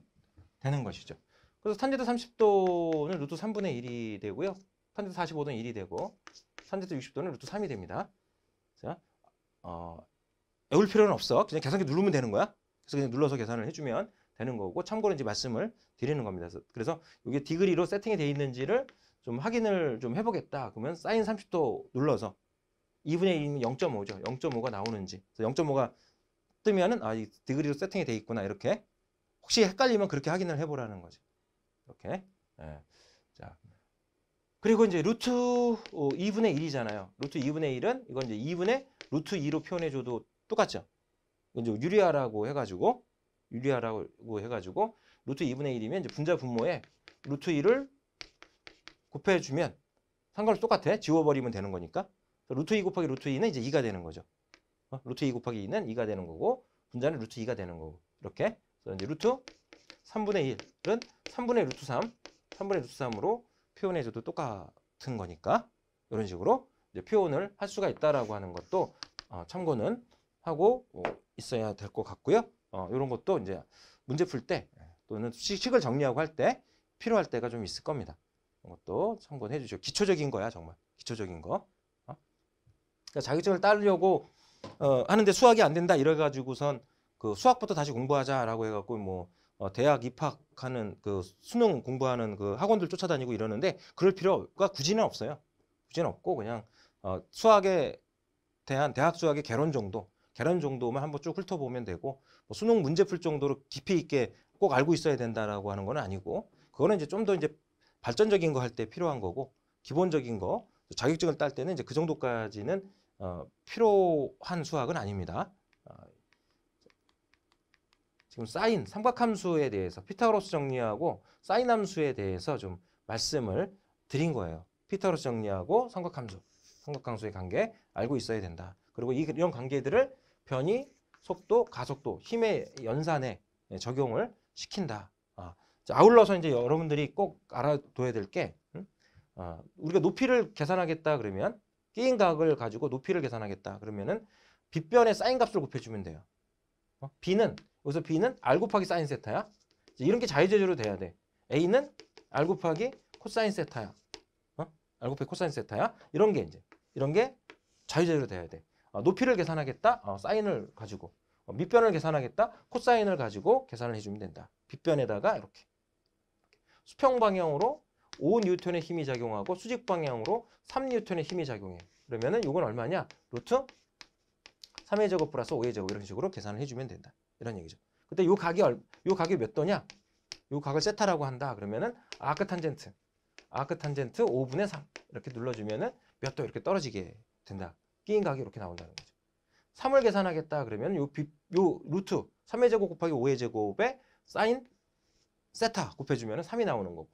되는 것이죠. 그래서 탄젠트 30도는 루트 3분의 1이 되고요. 탄젠트 45도는 1이 되고 탄젠트 60도는 루트 3이 됩니다. 자, 어, 외울 필요는 없어. 그냥 계산기 누르면 되는 거야. 그래서 그냥 눌러서 계산을 해주면 되는 거고 참고로 이제 말씀을 드리는 겁니다. 그래서 이게 디그리로 세팅이 돼 있는지를 좀 확인을 좀 해보겠다. 그러면 사인 30도 눌러서 2분의 1이면 0.5죠. 0.5가 나오는지. 0.5가 뜨면은 아, 이 디그리로 세팅이 돼 있구나. 이렇게. 혹시 헷갈리면 그렇게 확인을 해보라는 거지. 이렇게. 예. 자. 그리고 이제 루트 2분의 어, 1이잖아요. 루트 2분의 1은 이건 이제 2분의 루트 2로 표현해줘도 똑같죠. 이제 유리하라고 해가지고 유리하라고 해가지고 루트 2분의 1이면 이제 분자 분모에 루트 2를 곱해주면 상관없이 똑같아. 지워버리면 되는 거니까. 루트 2 곱하기 루트 2는 이제 2가 되는 거죠. 어? 루트 2 곱하기 2는 2가 되는 거고 분자는 루트 2가 되는 거고 이렇게 그래서 이제 루트 3분의 1은 3분의 루트 3 3분의 루트 3으로 표현해줘도 똑같은 거니까 이런 식으로 이제 표현을 할 수가 있다라고 하는 것도 어, 참고는 하고 어, 있어야 될 것 같고요. 어, 이런 것도 이제 문제 풀때 예, 또는 수 식을 정리하고 할 때 필요할 때가 좀 있을 겁니다. 이것도 참고해 주시고 기초적인 거야 정말 기초적인 거. 그러니까 자격증을 따려고 어, 하는데 수학이 안 된다 이래가지고선 그 수학부터 다시 공부하자라고 해갖고 뭐 어, 대학 입학하는 그 수능 공부하는 그 학원들 쫓아다니고 이러는데 그럴 필요가 굳이는 없어요. 굳이는 없고 그냥 어, 수학에 대한 대학 수학의 개론 정도, 개론 정도만 한번 쭉 훑어보면 되고 뭐 수능 문제 풀 정도로 깊이 있게 꼭 알고 있어야 된다라고 하는 건 아니고 그거는 이제 좀 더 이제 발전적인 거 할 때 필요한 거고 기본적인 거 자격증을 딸 때는 이제 그 정도까지는 어, 필요한 수학은 아닙니다. 어, 지금 사인, 삼각함수에 대해서 피타고라스 정리하고 사인함수에 대해서 좀 말씀을 드린 거예요. 피타고라스 정리하고 삼각함수, 삼각함수의 관계 알고 있어야 된다. 그리고 이, 이런 관계들을 변이, 속도, 가속도, 힘의 연산에 예, 적용을 시킨다. 아, 아울러서 이제 여러분들이 꼭 알아둬야 될게 음? 어, 우리가 높이를 계산하겠다 그러면 게인각을 가지고 높이를 계산하겠다. 그러면은 빗변의 사인 값을 곱해주면 돼요. 어? B는 여기서 B는 R 곱하기 사인 세타야. 이런 게 자유제조로 돼야 돼. A는 R 곱하기 코사인 세타야. 어? R 곱하기 코사인 세타야. 이런 게 이제 이런 게 자유제조로 돼야 돼. 어, 높이를 계산하겠다. 어, 사인을 가지고 어, 밑변을 계산하겠다. 코사인을 가지고 계산을 해주면 된다. 빗변에다가 이렇게 수평 방향으로 5N의 뉴 힘이 작용하고 수직 방향으로 3N의 뉴 힘이 작용해. 그러면은 이건 얼마냐? 루트 3의 제곱 플러스 5의 제곱 이런 식으로 계산을 해주면 된다. 이런 얘기죠. 그때 요 각이 얼, 요 각이 몇 도냐? 요 각을 세타라고 한다. 그러면은 아크 탄젠트, 아크 탄젠트 5분의 3 이렇게 눌러주면은 몇 도 이렇게 떨어지게 된다. 끼인 각이 이렇게 나온다는 거죠. 3을 계산하겠다 그러면 요, 비, 요 루트 3의 제곱 곱하기 5의 제곱에 사인 세타 곱해주면 3이 나오는 거고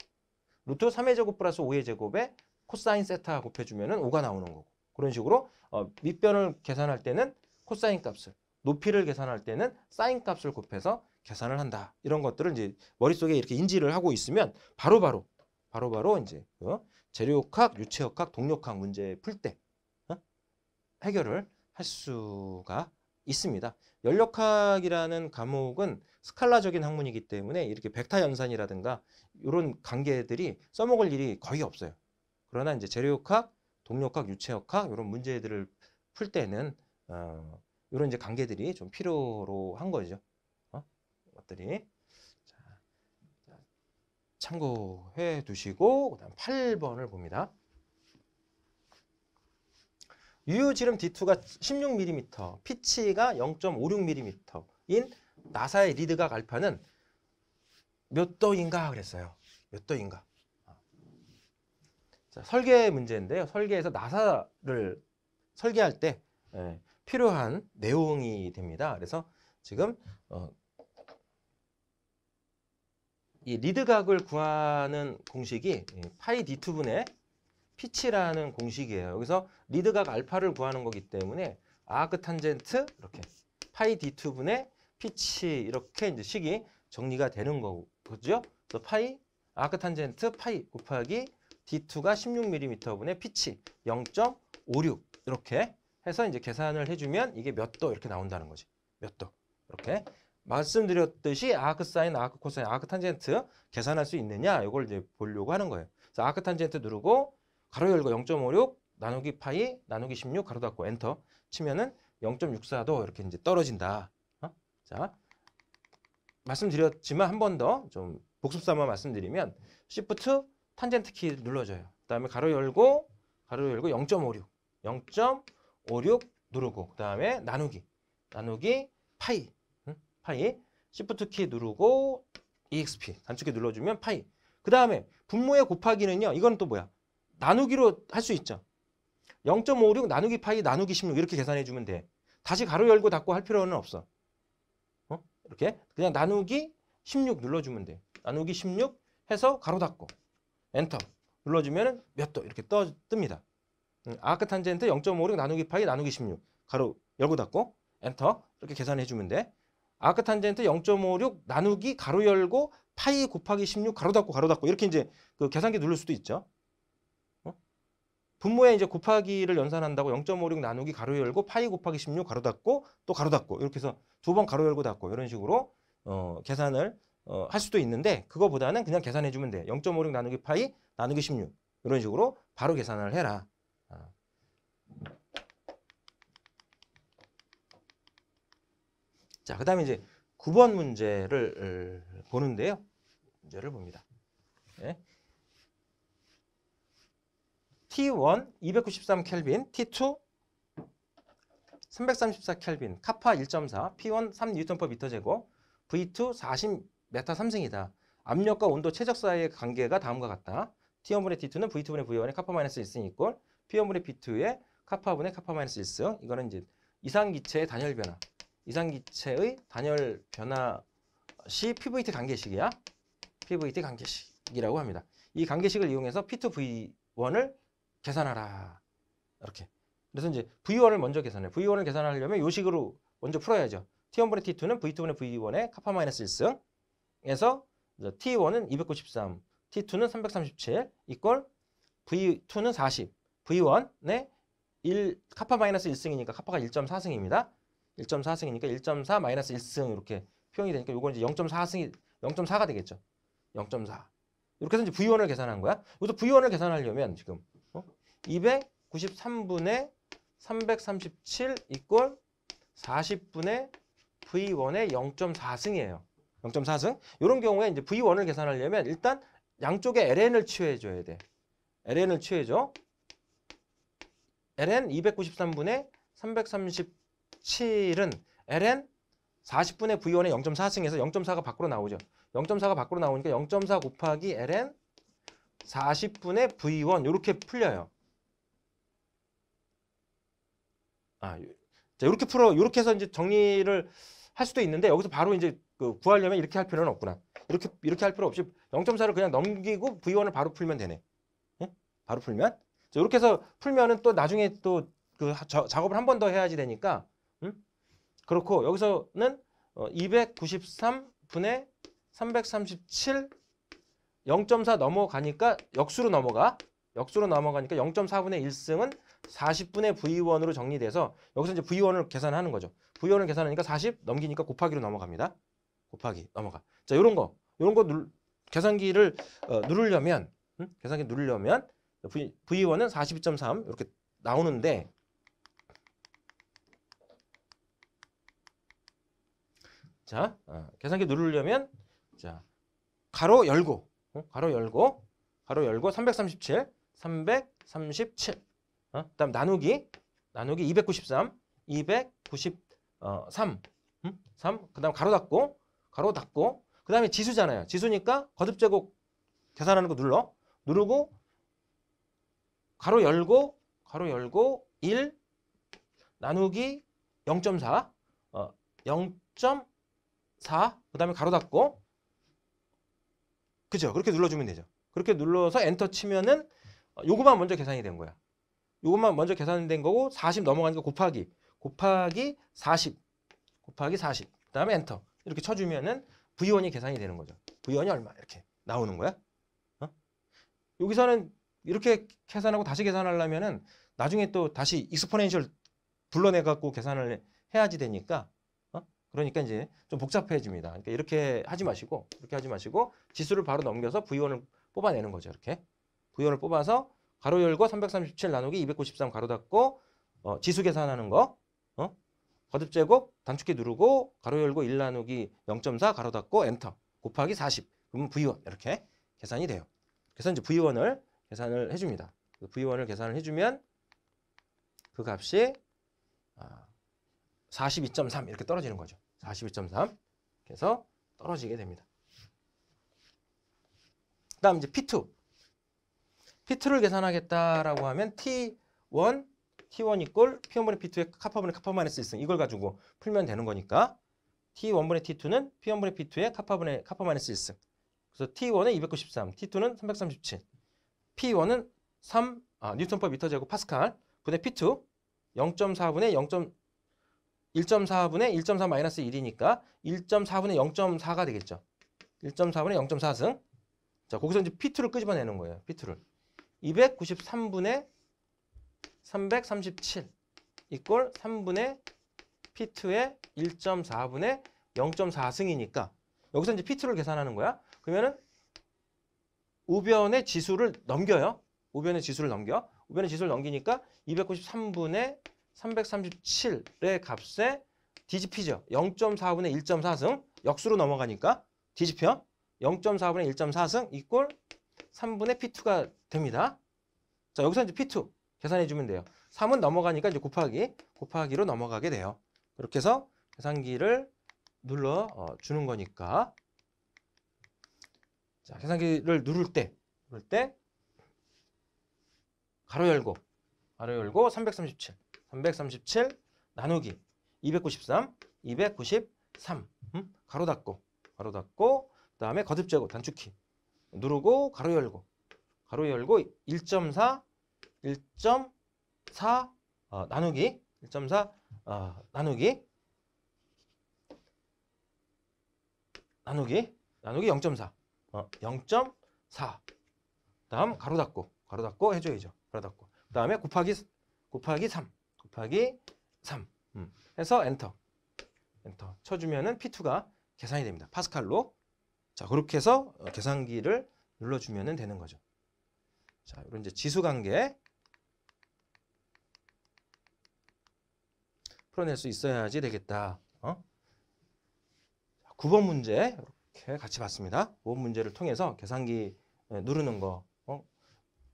루트 3의 제곱 플러스 5의 제곱에 코사인 세타 곱해주면 은 5가 나오는 거고 그런 식으로 어, 밑변을 계산할 때는 코사인 값을 높이를 계산할 때는 사인 값을 곱해서 계산을 한다. 이런 것들을 이제 머릿속에 이렇게 인지를 하고 있으면 바로바로 바로바로 바로 이제 그 재료역학, 유체역학, 동력학 문제 풀때 어? 해결을 할 수가 있습니다. 연력학이라는 과목은 스칼라적인 학문이기 때문에 이렇게 벡터 연산이라든가 이런 관계들이 써먹을 일이 거의 없어요. 그러나 이제 재료역학, 동력학, 유체역학 이런 문제들을 풀 때는 어, 이런 이제 관계들이 좀 필요로 한 거죠. 어? 것들이 참고해 두시고 그다음 8번을 봅니다. 유효지름 D2가 16mm, 피치가 0.56mm인 나사의 리드각 알파는 몇 도인가 그랬어요. 몇 도인가. 자, 설계 문제인데요. 설계에서 나사를 설계할 때 예, 필요한 내용이 됩니다. 그래서 지금 어, 이 리드각을 구하는 공식이 파이 D2분의 피치라는 공식이에요. 여기서 리드각 알파를 구하는 거기 때문에 아크 탄젠트 이렇게 파이 d2분의 피치 이렇게 이제 식이 정리가 되는 거죠. 그래서 파이 아크 탄젠트 파이 곱하기 d2가 16mm분의 피치 0.56 이렇게 해서 이제 계산을 해주면 이게 몇 도 이렇게 나온다는 거지. 몇 도. 이렇게 말씀드렸듯이 아크 사인, 아크 코사인, 아크 탄젠트 계산할 수 있느냐 이걸 이제 보려고 하는 거예요. 그래서 아크 탄젠트 누르고 가로 열고 0.56 나누기 파이 나누기 16 가로 닫고 엔터 치면은 0.64도 이렇게 이제 떨어진다. 어? 자 말씀드렸지만 한 번 더 좀 복습삼아 말씀드리면 시프트 탄젠트 키 눌러줘요. 그다음에 가로 열고 가로 열고 0.56 0.56 누르고 그다음에 나누기 나누기 파이 응? 파이 시프트 키 누르고 EXP 단축키 눌러주면 파이 그 다음에 분모의 곱하기는요 이건 또 뭐야 나누기로 할 수 있죠. 0.56 나누기 파이 나누기 16 이렇게 계산해 주면 돼. 다시 가로 열고 닫고 할 필요는 없어. 어? 이렇게 그냥 나누기 16 눌러주면 돼. 나누기 16 해서 가로 닫고 엔터 눌러주면 몇 도 이렇게 떠, 뜹니다. 아크 탄젠트 0.56 나누기 파이 나누기 16 가로 열고 닫고 엔터 이렇게 계산해 주면 돼. 아크 탄젠트 0.56 나누기 가로 열고 파이 곱하기 16 가로 닫고 가로 닫고 이렇게 이제 그 계산기 누를 수도 있죠. 분모에 이제 곱하기를 연산한다고 0.56 나누기 가로 열고 파이 곱하기 16 가로 닫고 또 가로 닫고 이렇게 해서 두 번 가로 열고 닫고 이런 식으로 어, 계산을 어, 할 수도 있는데 그거보다는 그냥 계산해 주면 돼. 0.56 나누기 파이 나누기 16 이런 식으로 바로 계산을 해라. 아. 자, 그 다음에 이제 9번 문제를 보는데요. 문제를 봅니다. 네. T1 293 켈빈, T2 334 켈빈, 카파 1.4, P1 3 뉴턴/미터 제곱, V2 40 메타 3승이다. 압력과 온도 최적 사이의 관계가 다음과 같다. T1분의 T2는 V2분의 V1의 카파 마이너스 1승 이꼴 P1분의 P2의 카파분의 카파 마이너스 1승. 이거는 이제 이상기체의 단열 변화. 이상기체의 단열 변화 시 PVT 관계식이야. PVT 관계식이라고 합니다. 이 관계식을 이용해서 P2V1을 계산하라. 이렇게. 그래서 이제 V1을 먼저 계산해. V1을 계산하려면 요식으로 먼저 풀어야죠. T1분의 T2는 V2분의 V1의 카파 마이너스 1승에서 T1은 293, T2는 337, 이꼴 V2는 40, V1의 1, 카파 마이너스 1승이니까 카파가 1.4승입니다. 1.4승이니까 1.4 마이너스 1승 이렇게 표현이 되니까 요건 이제 0.4승이 0.4가 되겠죠. 0.4. 이렇게 해서 이제 V1을 계산한 거야. 여기서 V1을 계산하려면 지금 293분의 337 이꼴 40분의 V1의 0.4승이에요. 0.4승. 이런 경우에 이제 V1을 계산하려면 일단 양쪽에 LN을 취해줘야 돼. LN을 취해줘. LN 293분의 337은 LN 40분의 V1의 0.4승에서 0.4가 밖으로 나오죠. 0.4가 밖으로 나오니까 0.4 곱하기 LN 40분의 V1 이렇게 풀려요. 아, 자, 이렇게 풀어, 이렇게 해서 이제 정리를 할 수도 있는데 여기서 바로 이제 그 구하려면 이렇게 할 필요는 없구나. 이렇게 이렇게 할 필요 없이 0.4를 그냥 넘기고 V1을 바로 풀면 되네. 응? 바로 풀면. 자, 이렇게 해서 풀면은 또 나중에 또 그 작업을 한 번 더 해야지 되니까. 응? 그렇고 여기서는 어, 293분의 337 0.4 넘어가니까 역수로 넘어가. 역수로 넘어가니까 0.4분의 1승은 40분의 V1으로 정리돼서 여기서 이제 V1을 계산하는 거죠. V1을 계산하니까 40 넘기니까 곱하기로 넘어갑니다. 곱하기 넘어가. 자, 요런 거. 요런 거누 계산기를 어, 누르려면 음? 계산기 누르려면 V, V1은 42.3 이렇게 나오는데 자, 어, 계산기 누르려면 자, 가로 열고 어? 가로 열고 가로 열고 337 337 어? 그다음 나누기 나누기 293 293 어, 음? 3 그다음 가로 닫고 가로 닫고 그다음에 지수잖아요. 지수니까 거듭 제곱 계산하는 거 눌러. 누르고 가로 열고 가로 열고 1 나누기 0.4 어, 0.4 그다음에 가로 닫고 그죠? 그렇게 눌러주면 되죠. 그렇게 눌러서 엔터 치면은 어, 요거만 먼저 계산이 된 거야. 이것만 먼저 계산된 거고 40 넘어가니까 곱하기 곱하기 40 곱하기 40 그다음에 엔터 이렇게 쳐주면은 V1이 계산이 되는 거죠. V1이 얼마 이렇게 나오는 거야. 어? 여기서는 이렇게 계산하고 다시 계산하려면은 나중에 또 다시 익스포넨셜 불러내 갖고 계산을 해야지 되니까 어? 그러니까 이제 좀 복잡해집니다. 그러니까 이렇게 하지 마시고 이렇게 하지 마시고 지수를 바로 넘겨서 V1을 뽑아내는 거죠. 이렇게 V1을 뽑아서 가로 열고 337 나누기 293 가로 닫고 어, 지수 계산하는 거 어? 거듭 제곱 단축키 누르고 가로 열고 1 나누기 0.4 가로 닫고 엔터 곱하기 40 그러면 V1 이렇게 계산이 돼요. 그래서 이제 V1을 계산을 해줍니다. V1을 그 계산을 해주면 그 값이 42.3 아, 이렇게 떨어지는 거죠. 42.3 그래서 떨어지게 됩니다. 그 다음 이제 P2 P2를 계산하겠다라고 하면 T1, T1 이꼴 P1분의 P2의 카파분의 카파 마이너스 1승 이걸 가지고 풀면 되는 거니까 T1분의 T2는 P1분의 P2의 카파분의 카파 마이너스 1승 그래서 T1은 293, T2는 337 P1은 3, 아, 뉴턴 퍼 미터 제곱 파스칼 분의 P2 0.4분의 0. 1.4분의 1.4 마이너스 1이니까 1.4분의 0.4가 되겠죠. 1.4분의 0.4승. 자, 거기서 이제 P2를 끄집어내는 거예요. P2를. 293분의 337 이꼴 3분의 P2의 1.4분의 0.4승이니까 여기서 이제 P2를 계산하는 거야. 그러면은 우변의 지수를 넘겨요. 우변의 지수를 넘겨. 우변의 지수를 넘기니까 293분의 337의 값에 뒤집히죠. 0.4분의 1.4승 역수로 넘어가니까 뒤집혀. 0.4분의 1.4승 이꼴 3분의 P2가 됩니다. 자, 여기서 이제 P2 계산해 주면 돼요. 3은 넘어가니까 이제 곱하기, 곱하기로 넘어가게 돼요. 그렇게 해서 계산기를 눌러 어, 주는 거니까 자, 계산기를 누를 때 누를 때 가로 열고 가로 열고 337 337 나누기 293 293 음? 가로 닫고 가로 닫고 그 다음에 거듭 제곱 단축키 누르고 가로 열고 가로 열고 1.4 1.4 어, 나누기 1.4 어, 나누기 나누기 나누기 0.4 어, 0.4 다음 가로 닫고 가로 닫고 해줘야죠 가로 닫고 그 다음에 곱하기 곱하기 3 곱하기 3 음. 해서 엔터 엔터 쳐주면은 P2가 계산이 됩니다 파스칼로 자 그렇게 해서 어, 계산기를 눌러주면 되는 거죠 자, 이런 이제 지수 관계 풀어낼 수 있어야지 되겠다. 어? 자, 9번 문제 이렇게 같이 봤습니다. 5번 문제를 통해서 계산기 예, 누르는 거, 어?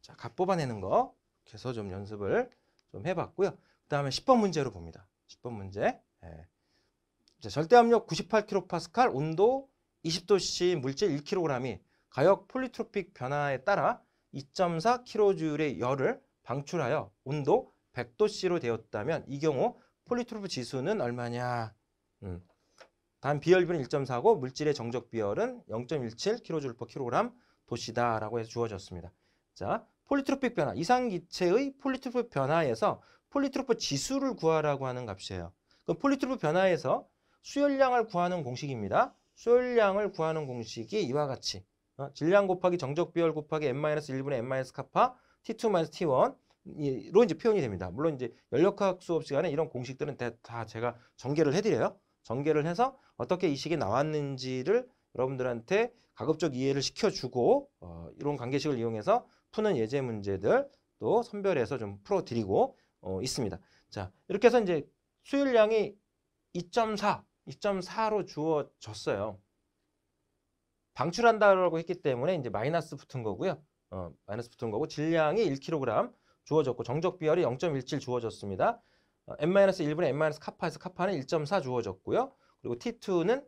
자, 값 뽑아내는 거이렇 해서 좀 연습을 좀 해봤고요. 그 다음에 10번 문제로 봅니다. 10번 문제. 예. 자, 절대압력 98kPa, 온도 20도씨 물질 1kg이 가역 폴리트로픽 변화에 따라 2.4kJ의 열을 방출하여 온도 100도씨로 되었다면 이 경우 폴리트루프 지수는 얼마냐? 음. 단 비열비는 1.4고 물질의 정적 비열은 0.17kJkg 도시다라고 해서 주어졌습니다. 자, 폴리트로픽 변화, 이상 기체의 폴리트로프 변화에서 폴리트로프 지수를 구하라고 하는 값이에요. 그럼 폴리트로프 변화에서 수열량을 구하는 공식입니다. 수열량을 구하는 공식이 이와 같이 어? 질량 곱하기 정적 비율 곱하기 n-1분의 n- 카파 t2-t1 로 이제 표현이 됩니다. 물론 이제 연력학 수업 시간에 이런 공식들은 다 제가 전개를 해드려요. 전개를 해서 어떻게 이 식이 나왔는지를 여러분들한테 가급적 이해를 시켜주고 어, 이런 관계식을 이용해서 푸는 예제 문제들 또 선별해서 좀 풀어드리고 어, 있습니다. 자 이렇게 해서 이제 수율량이 2.4, 2.4로 주어졌어요. 방출한다라고 했기 때문에 이제 마이너스 붙은 거고요. 어, 마이너스 붙은 거고 질량이 1kg 주어졌고 정적 비율이 0.17 주어졌습니다. 어, n-1분의 n- 카파에서 카파는 1.4 주어졌고요. 그리고 T2는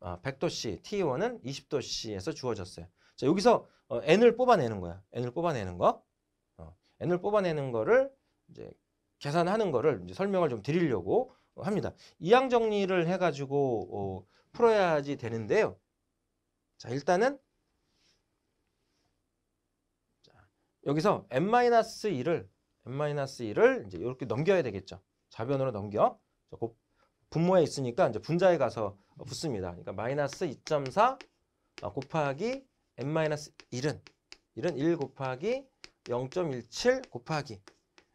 어, 아, 100도씨, T1은 20도씨에서 주어졌어요. 자, 여기서 어, n을 뽑아내는 거야. n을 뽑아내는 거. 어, n을 뽑아내는 거를 이제 계산하는 거를 이제 설명을 좀 드리려고 합니다. 이항 정리를 해가지고 어, 풀어야지 되는데요. 자 일단은 자, 여기서 n-2를 n-2를 이제 이렇게 넘겨야 되겠죠. 자변으로 넘겨. 자, 그 분모에 있으니까 이제 분자에 가서 붙습니다. 그러니까 마이너스 2.4 아, 곱하기 n-1은 1은 1 곱하기 0.17 곱하기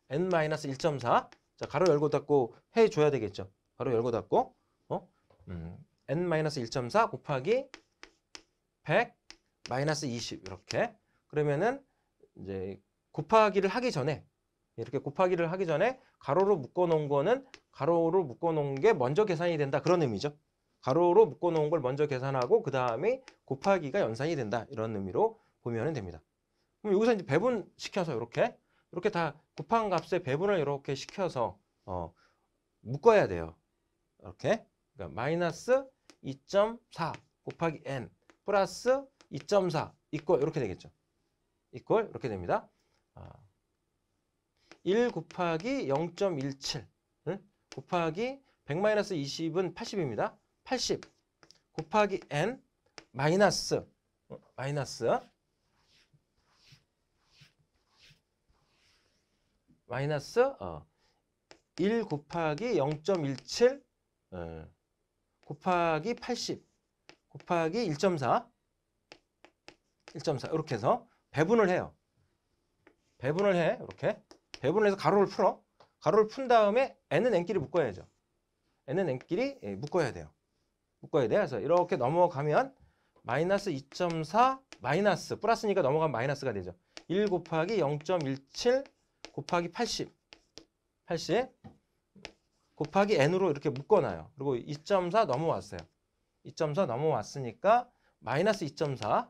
n-1.4 자 가로 열고 닫고 해줘야 되겠죠. 가로 열고 닫고 어? 음, n-1.4 곱하기 100 마이너스 20 이렇게 그러면은 이제 곱하기를 하기 전에 이렇게 곱하기를 하기 전에 가로로 묶어 놓은 거는 가로로 묶어 놓은 게 먼저 계산이 된다 그런 의미죠. 가로로 묶어 놓은 걸 먼저 계산하고 그 다음에 곱하기가 연산이 된다 이런 의미로 보면 됩니다. 그럼 여기서 이제 배분 시켜서 이렇게 이렇게 다 곱한 값의 배분을 이렇게 시켜서 어, 묶어야 돼요. 이렇게 그러니까 마이너스 2.4 곱하기 n 플러스 2.4 이꼴 이렇게 되겠죠. 이꼴 이렇게 됩니다. 1 아. 곱하기 0.17 곱하기 100 마이너스 20은 80입니다. 80 곱하기 n 마이너스 어, 마이너스 마이너스 어, 1 곱하기 0.17 어, 곱하기 80 곱하기 1.4 1.4 이렇게 해서 배분을 해요. 배분을 해 이렇게 배분을 해서 가로를 풀어 가로를 푼 다음에 n은 n끼리 묶어야죠. n은 n끼리 예, 묶어야 돼요. 묶어야 돼. 요 그래서 이렇게 넘어가면 마이너스 2.4 마이너스 플러스니까 넘어가면 마이너스가 되죠. 1 곱하기 0.17 곱하기 80 80 곱하기 n으로 이렇게 묶어놔요. 그리고 2.4 넘어왔어요. 2.4 넘어왔으니까 마이너스 2.4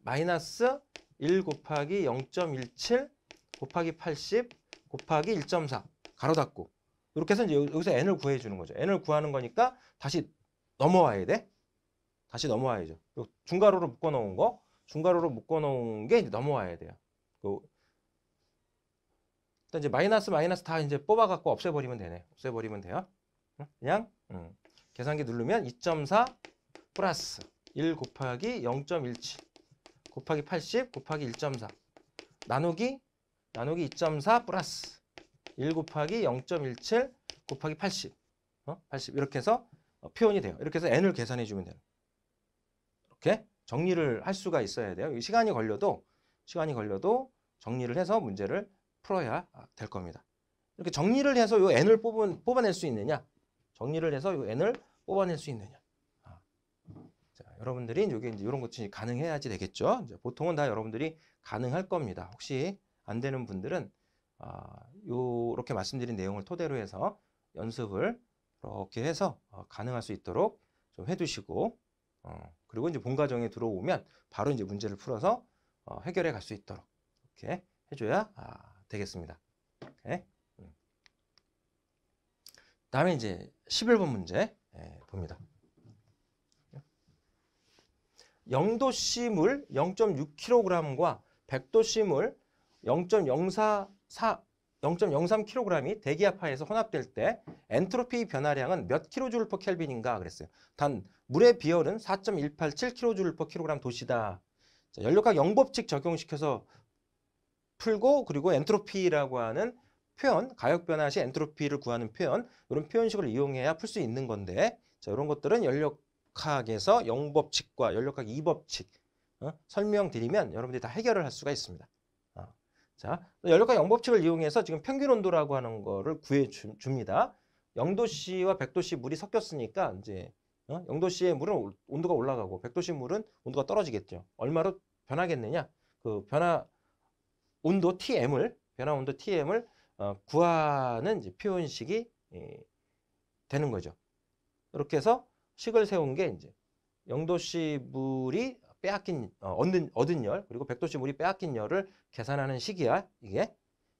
마이너스 1 곱하기 0.17 곱하기 80 곱하기 1.4 가로 닫고 이렇게 해서 이제 여기서 n을 구해 주는 거죠. n을 구하는 거니까 다시 넘어와야 돼. 다시 넘어와야죠. 중괄호로 묶어 놓은 거 중괄호로 묶어 놓은 게 이제 넘어와야 돼요. 일단 이제 마이너스 마이너스 다 이제 뽑아 갖고 없애 버리면 되네. 없애 버리면 돼요. 그냥 음. 계산기 누르면 2.4 플러스 1 곱하기 0.17 곱하기 80 곱하기 1.4 나누기 나누기 2.4 플러스 1 곱하기 0.17 곱하기 80 어? 80 이렇게 해서 어, 표현이 돼요. 이렇게 해서 n을 계산해 주면 돼요. 이렇게 정리를 할 수가 있어야 돼요. 시간이 걸려도 시간이 걸려도 정리를 해서 문제를 풀어야 아, 될 겁니다. 이렇게 정리를 해서 이 n을 뽑은, 뽑아낼 수 있느냐 정리를 해서 이 n을 뽑아낼 수 있느냐. 아. 자, 여러분들이 이게 이제 이런 것들이 가능해야지 되겠죠. 이제 보통은 다 여러분들이 가능할 겁니다. 혹시 안 되는 분들은 아, 요렇게 말씀드린 내용을 토대로 해서 연습을 이렇게 해서 어, 가능할 수 있도록 좀 해두시고 어, 그리고 이제 본 과정에 들어오면 바로 이제 문제를 풀어서 어, 해결해 갈 수 있도록 이렇게 해줘야 아, 되겠습니다. 오케이. 다음에 이제 11번 문제 예, 봅니다. 영도씨 물 0.6kg과 백도씨 물0 0 4 0.03kg이 대기압하에서 혼합될 때 엔트로피 변화량은 몇 킬로줄 퍼 켈빈인가 그랬어요. 단 물의 비열은 4.187 킬로줄 퍼 킬로그램 도시다. 자, 연료학 영법칙 적용시켜서 풀고 그리고 엔트로피라고 하는 표현, 가역 변화 시 엔트로피를 구하는 표현 이런 표현식을 이용해야 풀 수 있는 건데 자, 이런 것들은 연력학에서 0법칙과 연력학 2법칙 어? 설명드리면 여러분들이 다 해결을 할 수가 있습니다. 어. 자, 연력학 0법칙을 이용해서 지금 평균 온도라고 하는 거를 구해 주, 줍니다. 0도씨와 100도씨 물이 섞였으니까 이제 어? 0도씨의 물은 온도가 올라가고 100도씨 물은 온도가 떨어지겠죠. 얼마로 변하겠느냐? 그 변화 온도 Tm을 변화 온도 Tm을 어, 구하는 이제 표현식이 예, 되는 거죠. 이렇게 해서 식을 세운 게 이제 영도씨 물이 빼앗긴 어, 얻는 얻은 열 그리고 백도씨 물이 빼앗긴 열을 계산하는 식이야 이게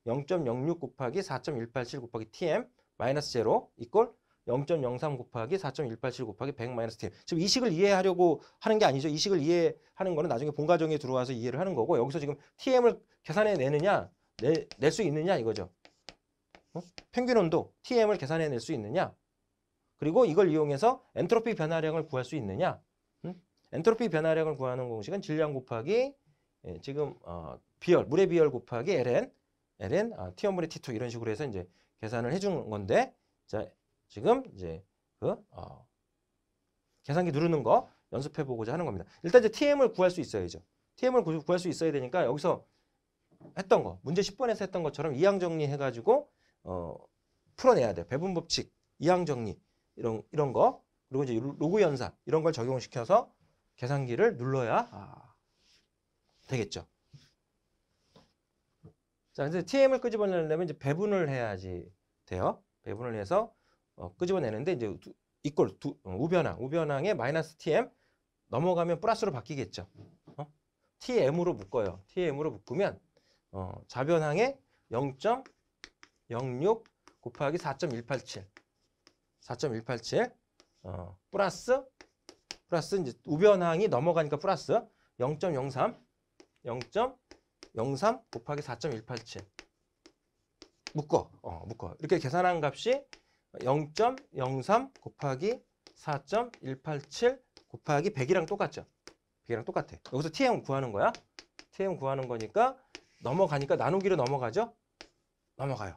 0.06 곱하기 4.187 곱하기 tm 마이너스 제로 이꼴 0.03 곱하기 4.187 곱하기 100 마이너스 tm 지금 이 식을 이해하려고 하는 게 아니죠 이 식을 이해하는 거는 나중에 본과정에 들어와서 이해를 하는 거고 여기서 지금 tm을 계산해 내느냐 낼 수 있느냐 이거죠 평균 온도 Tm을 계산해낼 수 있느냐? 그리고 이걸 이용해서 엔트로피 변화량을 구할 수 있느냐? 엔트로피 변화량을 구하는 공식은 질량 곱하기 예, 지금 어, 비열 물의 비열 곱하기 ln ln 아, T1물의 T2 이런 식으로 해서 이제 계산을 해준 건데 자 지금 이제 그 어, 계산기 누르는 거 연습해 보고자 하는 겁니다. 일단 이제 Tm을 구할 수 있어야죠. Tm을 구, 구할 수 있어야 되니까 여기서 했던 거 문제 10번에서 했던 것처럼 이항 정리해가지고 어, 풀어내야 돼요. 배분 법칙, 이항 정리 이런 이런 거 그리고 이제 로그 연산 이런 걸 적용시켜서 계산기를 눌러야 아, 되겠죠. 자, 이제 TM을 끄집어내려면 이제 배분을 해야지 돼요. 배분을 해서 어, 끄집어내는데 이제 이걸 두, 어, 우변항, 우변항에 마이너스 TM 넘어가면 플러스로 바뀌겠죠. 어? TM으로 묶어요. TM으로 묶으면 어, 좌변항에 0. 06 곱하기 4.187. 4.187. 어, 플러스 플러스 이제 우변항이 넘어가니까 플러스 0.03 0.03 곱하기 4.187 묶어 어, 묶어 이렇게 계산한 값이 0.03 곱하기 4.187 곱하기 100이랑 똑같죠 100이랑 똑같아 여기서 tm 구하는 거야 tm 구하는 거니까 넘어가니까 나누기로 넘어가죠 넘어가요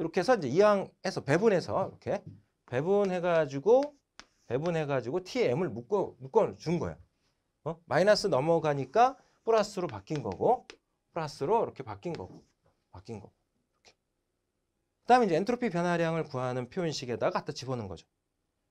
이렇게 해서 이제 이항해서 배분해서 이렇게 배분해가지고 배분해가지고 t m을 묶어 묶어준 거예요. 어? 마이너스 넘어가니까 플러스로 바뀐 거고 플러스로 이렇게 바뀐 거고 바뀐 거 그다음에 이제 엔트로피 변화량을 구하는 표현식에다가 갖다 집어넣은 거죠.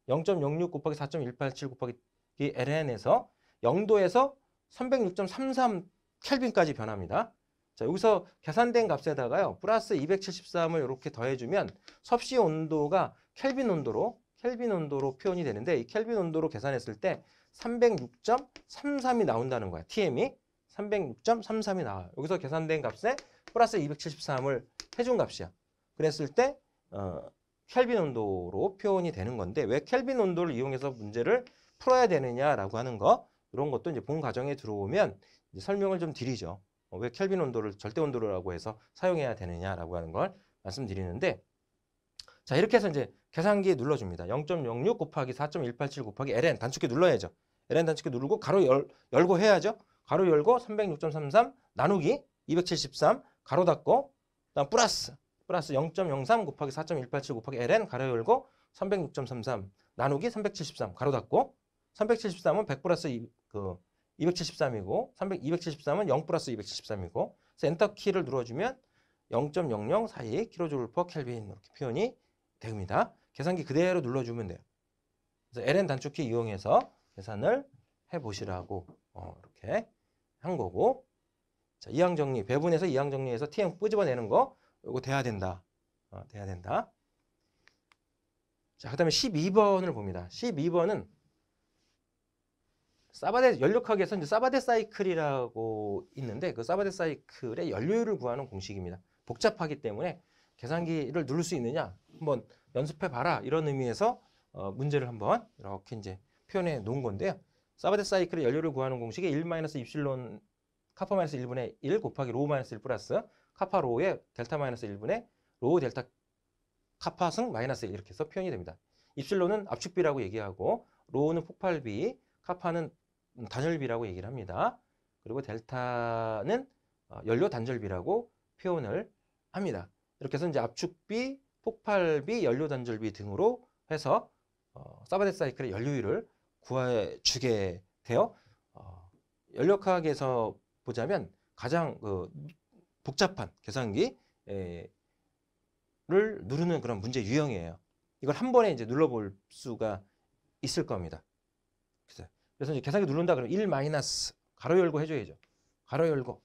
0.06 곱하기 4.187 곱하기 ln에서 0도에서 306.33 켈빈까지 변합니다. 자, 여기서 계산된 값에다가요. 플러스 273을 이렇게 더해주면 섭씨 온도가 켈빈 온도로 켈빈 온도로 표현이 되는데 이 켈빈 온도로 계산했을 때 306.33이 나온다는 거야. TM이 306.33이 나와요. 여기서 계산된 값에 플러스 273을 해준 값이야. 그랬을 때 어, 켈빈 온도로 표현이 되는 건데 왜 켈빈 온도를 이용해서 문제를 풀어야 되느냐라고 하는 거 이런 것도 이제 본 과정에 들어오면 이제 설명을 좀 드리죠. 왜 어, 켈빈 온도를 절대 온도라고 해서 사용해야 되느냐라고 하는 걸 말씀드리는데 자 이렇게 해서 이제 계산기에 눌러줍니다. 0.06 곱하기 4.187 곱하기 ln 단축키 눌러야죠. ln 단축키 누르고 가로 열, 열고 해야죠. 가로 열고 306.33 나누기 273 가로 닫고 그다음 플러스 플러스 0.03 곱하기 4.187 곱하기 ln 가로 열고 306.33 나누기 373 가로 닫고 373은 100 플러스 그 273이고 300, 273은 0 플러스 273이고 그래서 엔터 키를 눌러주면 0.0042 킬로조울 퍼 켈빈 이렇게 표현이 됩니다. 계산기 그대로 눌러주면 돼요. 그래서 LN 단축키 이용해서 계산을 해보시라고 어, 이렇게 한 거고 자, 이항 정리 배분해서 이항 정리해서 TM 뿌집어내는거 이거 돼야 된다. 어, 돼야 된다. 자, 그 다음에 12번을 봅니다. 12번은 사바데 연료학에서 이제 사바데 사이클이라고 있는데 그 사바데 사이클의 연료율을 구하는 공식입니다. 복잡하기 때문에 계산기를 누를 수 있느냐 한번 연습해 봐라 이런 의미에서 어, 문제를 한번 이렇게 이제 표현해 놓은 건데요. 사바데 사이클의 연료를 구하는 공식이 1 마이너스 입실론 카파 마이너스 1분의 1 곱하기 로 마이너스 1 플러스 카파 로의 델타 마이너스 1분의 로우 델타 카파 승 마이너스 1 이렇게 해서 표현이 됩니다. 입실론은 압축비라고 얘기하고 로우는 폭발비, 카파는 음, 단열비라고 얘기를 합니다. 그리고 델타는 어, 연료 단절비라고 표현을 합니다. 이렇게 해서 이제 압축비, 폭발비, 연료 단절비 등으로 해서 어, 사바데 사이클의 연료율을 구해주게 돼요. 어, 연료학에서 보자면 가장 그 복잡한 계산기를 누르는 그런 문제 유형이에요. 이걸 한 번에 이제 눌러볼 수가 있을 겁니다. 그래서 이제 계산기 누른다 그러면 1 마이너스 가로 열고 해줘야죠. 가로 열고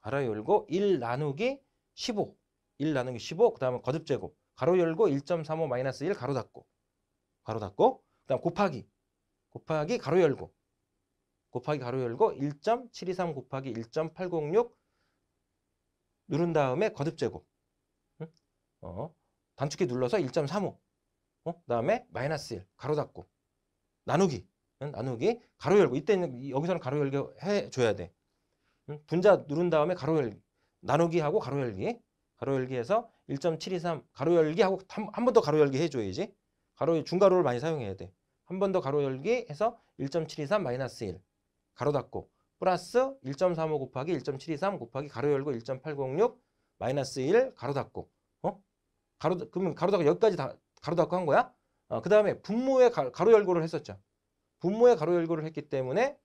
가로 열고 1 나누기 15 1 나누기 15 그다음에 거듭 제곱 가로 열고 1.35 마이너스 1 가로 닫고 가로 닫고 그다음 곱하기 곱하기 가로 열고 곱하기 가로 열고 1.723 곱하기 1.806 누른 다음에 거듭 제곱 어, 단축키 눌러서 1.35 어? 그다음에 마이너스 1 가로 닫고 나누기 나누기 가로 열고 이때는 여기서는 가로 열기 해 줘야 돼. 분자 누른 다음에 가로 열 나누기 하고 가로 열기 가로 열기 해서 1.723 가로 열기 하고 한 번 더 가로 열기 해 줘야지. 가로 중가로를 많이 사용해야 돼. 한 번 더 가로 열기 해서 1.723 마이너스 1 가로 닫고 플러스 1.35 곱하기 1.723 곱하기 가로 열고 1.806 마이너스 1 가로 닫고 어? 가로 그러면 가로 닫고 여기까지 다 가로 닫고 한 거야? 어, 그다음에 분모의 가로 열고를 했었죠. 분모의 가로 열기를 했기 때문에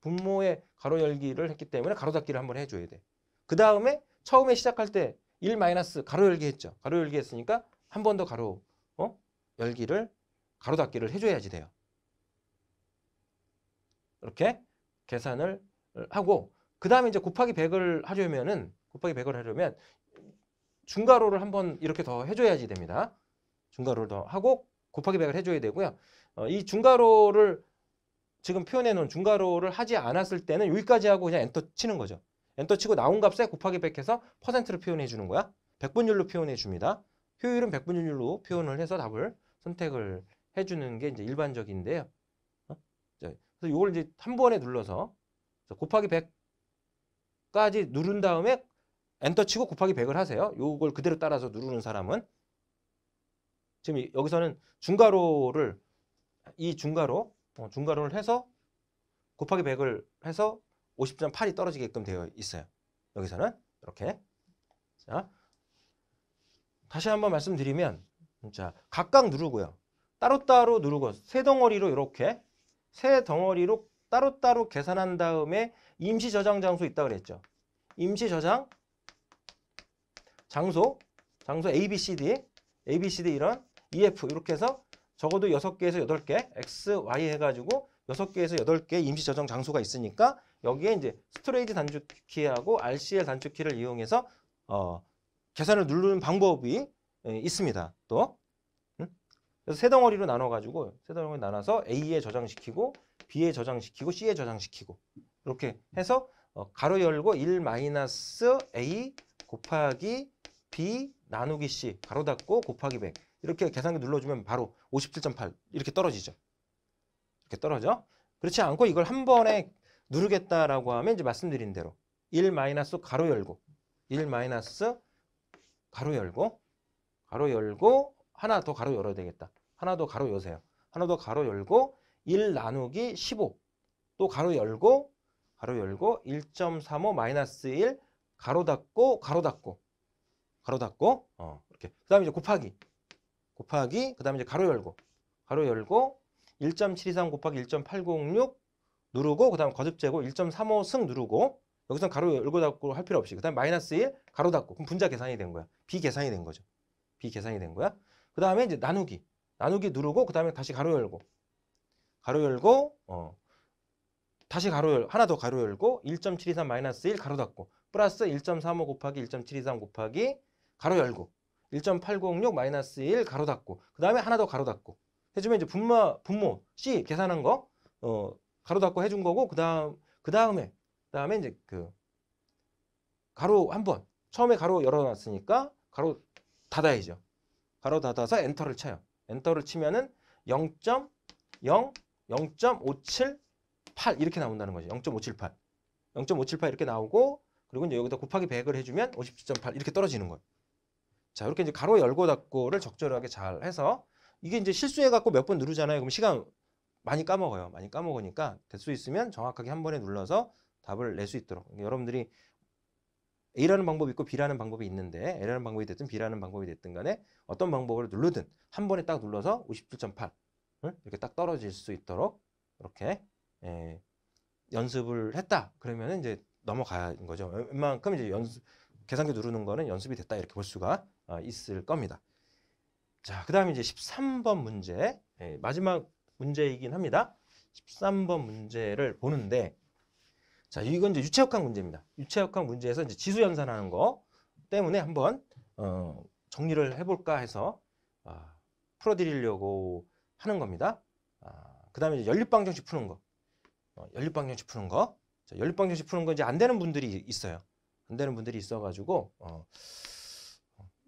분모의 가로 열기를 했기 때문에 가로닫기를 한번 해줘야 돼. 그 다음에 처음에 시작할 때1 마이너스 가로 열기 했죠. 가로 열기 했으니까 한 번 더 가로 어? 열기를 가로 닫기를 해줘야지 돼요. 이렇게 계산을 하고 그 다음에 이제 곱하기 100을 하려면은 곱하기 100을 하려면 중괄호를 한번 이렇게 더 해줘야지 됩니다. 중괄호를 더 하고 곱하기 100을 해줘야 되고요. 어, 이 중괄호를 지금 표현해 놓은 중괄호를 하지 않았을 때는 여기까지 하고 그냥 엔터 치는 거죠. 엔터 치고 나온 값에 곱하기 100해서 퍼센트를 표현해 주는 거야. 1 0 0분율로 표현해 줍니다. 효율은 1 0 0분율로 표현을 해서 답을 선택을 해 주는 게 이제 일반적인데요. 어? 그래서 이걸 이제 한 번에 눌러서 곱하기 100까지 누른 다음에 엔터 치고 곱하기 100을 하세요. 요걸 그대로 따라서 누르는 사람은 지금 여기서는 중괄호를 이 중괄호, 어, 중괄호를 해서 곱하기 100을 해서 50.8이 떨어지게끔 되어 있어요. 여기서는 이렇게. 자, 다시 한번 말씀드리면 자, 각각 누르고요. 따로따로 누르고 세 덩어리로 이렇게 세 덩어리로 따로따로 계산한 다음에 임시 저장 장소 있다 그랬죠. 임시 저장 장소 장소 A B C D A B C D 이런 E F 이렇게 해서 적어도 6개에서 8개 x, y 해가지고 6개에서 8개 임시 저장 장소가 있으니까 여기에 이제 스토레이지 단축키하고 RCL 단축키를 이용해서 어, 계산을 누르는 방법이 예, 있습니다. 또 응? 그래서 세 덩어리로 나눠가지고 세 덩어리로 나눠서 A에 저장시키고 B에 저장시키고 C에 저장시키고 이렇게 해서 어, 가로 열고 1 마이너스 A 곱하기 B 나누기 C 가로 닫고 곱하기 100 이렇게 계산기 눌러주면 바로 57.8 이렇게 떨어지죠. 이렇게 떨어져. 그렇지 않고 이걸 한 번에 누르겠다라고 하면 이제 말씀드린 대로 1 마이너스 가로 열고 1 마이너스 가로 열고 가로 열고 하나 더 가로 열어야 되겠다. 하나 더 가로 여세요. 하나 더 가로 열고 1 나누기 15 또 가로 열고 가로 열고 1.35 마이너스 1 가로 닫고 가로 닫고 가로 닫고 어 이렇게 그 다음에 이제 곱하기 곱하기 그다음에 이제 가로 열고 가로 열고 1.723 곱하기 1.806 누르고 그다음 거듭 제고 1.35승 누르고 여기서 가로 열고 닫고 할 필요 없이 그다음 에 마이너스 1 가로 닫고 그럼 분자 계산이 된 거야. 비 계산이 된 거죠. 비 계산이 된 거야. 그다음에 이제 나누기. 나누기 누르고 그다음에 다시 가로 열고 가로 열고 어 다시 가로 열 하나 더 가로 열고 1.723 마이너스 1 가로 닫고 플러스 1.35 곱하기 1.723 곱하기 가로 열고 1.806-1 가로 닫고 그 다음에 하나 더 가로 닫고 해주면 이제 분마 분모 C 계산한 거 어, 가로 닫고 해준 거고 그 다음 그 다음에 그 다음에 이제 그 가로 한번 처음에 가로 열어놨으니까 가로 닫아야죠. 가로 닫아서 엔터를 쳐요. 엔터를 치면은 0.0 0.578 이렇게 나온다는 거죠. 0.578 0.578 이렇게 나오고 그리고 이제 여기다 곱하기 100을 해주면 57.8 이렇게 떨어지는 거예요. 자, 이렇게 이제 가로 열고 닫고를 적절하게 잘 해서 이게 이제 실수해갖고 몇 번 누르잖아요. 그럼 시간 많이 까먹어요. 많이 까먹으니까 될 수 있으면 정확하게 한 번에 눌러서 답을 낼 수 있도록 그러니까 여러분들이 A라는 방법이 있고 B라는 방법이 있는데 A라는 방법이 됐든 B라는 방법이 됐든 간에 어떤 방법을 누르든 한 번에 딱 눌러서 5 7 8 이렇게 딱 떨어질 수 있도록 이렇게 예, 연습을 했다 그러면 이제 넘어가는 거죠 웬만큼 이제 연습 계산기 누르는 거는 연습이 됐다 이렇게 볼 수가 어, 있을 겁니다. 자, 그 다음에 이제 13번 문제, 예, 마지막 문제이긴 합니다. 13번 문제를 보는데, 자, 이건 이제 유체역학 문제입니다. 유체역학 문제에서 이제 지수 연산하는 거 때문에 한번, 어, 정리를 해볼까 해서, 어, 풀어드리려고 하는 겁니다. 아, 그 다음에 이제 연립방정식 푸는 거. 어, 연립방정식 푸는 거. 자, 연립방정식 푸는 건 이제 안 되는 분들이 있어요. 안 되는 분들이 있어가지고, 어,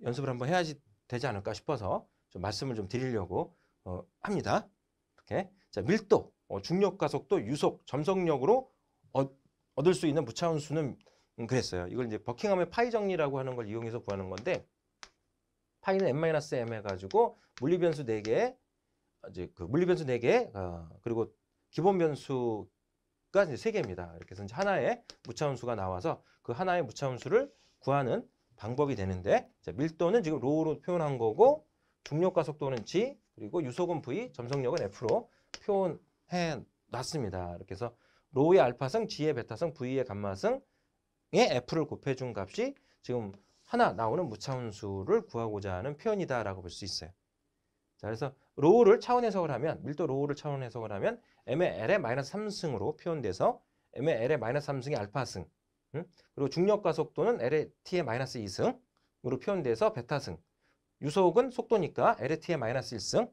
연습을 한번 해야지 되지 않을까 싶어서 좀 말씀을 좀 드리려고 어, 합니다. 이렇게 자 밀도, 어, 중력 가속도, 유속, 점성력으로 어, 얻을 수 있는 무차원 수는 음, 그랬어요. 이걸 이제 버킹 h 의 파이 정리라고 하는 걸 이용해서 구하는 건데 파이는 n-m 해가지고 물리 변수 4개 이제 그 물리 변수 4개 어, 그리고 기본 변수가 이제 3개입니다. 이렇게 해서 이제 하나의 무차원 수가 나와서 그 하나의 무차원 수를 구하는 방법이 되는데 자, 밀도는 지금 로우로 표현한 거고 중력과 속도는 g 그리고 유속은 v, 점성력은 f로 표현해 놨습니다. 이렇게 해서 로우의 알파승, g의 베타승, v의 감마승에 f를 곱해준 값이 지금 하나 나오는 무차원수를 구하고자 하는 표현이다라고 볼 수 있어요. 자, 그래서 로우를 차원 해석을 하면 밀도 로우를 차원 해석을 하면 m의 l의 마이너스 3승으로 표현돼서 m의 l의 마이너스 3승이 알파승 그리고 중력과 속도는 l t 의 2승으로 표현돼서 베타승. 유속은 속도니까 l t 의 1승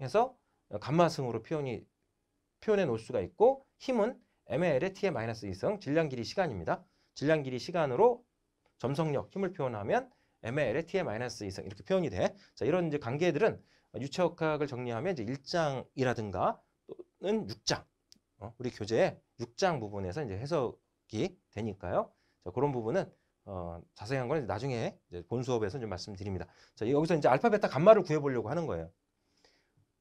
해서 감마승으로 표현이 표현해 놓을 수가 있고 힘은 m LAT의 2승 질량 길이 시간입니다. 질량 길이 시간으로 점성력 힘을 표현하면 m LAT의 2승 이렇게 표현이 돼. 자, 이런 이제 관계들은 유체역학을 정리하면 이제 1장이라든가 또는 6장 어, 우리 교재의 6장 부분에서 이제 해석 되니까요. 자, 그런 부분은 어, 자세한 건 나중에 이제 본 수업에서 좀 말씀드립니다. 자, 여기서 이제 알파 베타 감마를 구해보려고 하는 거예요.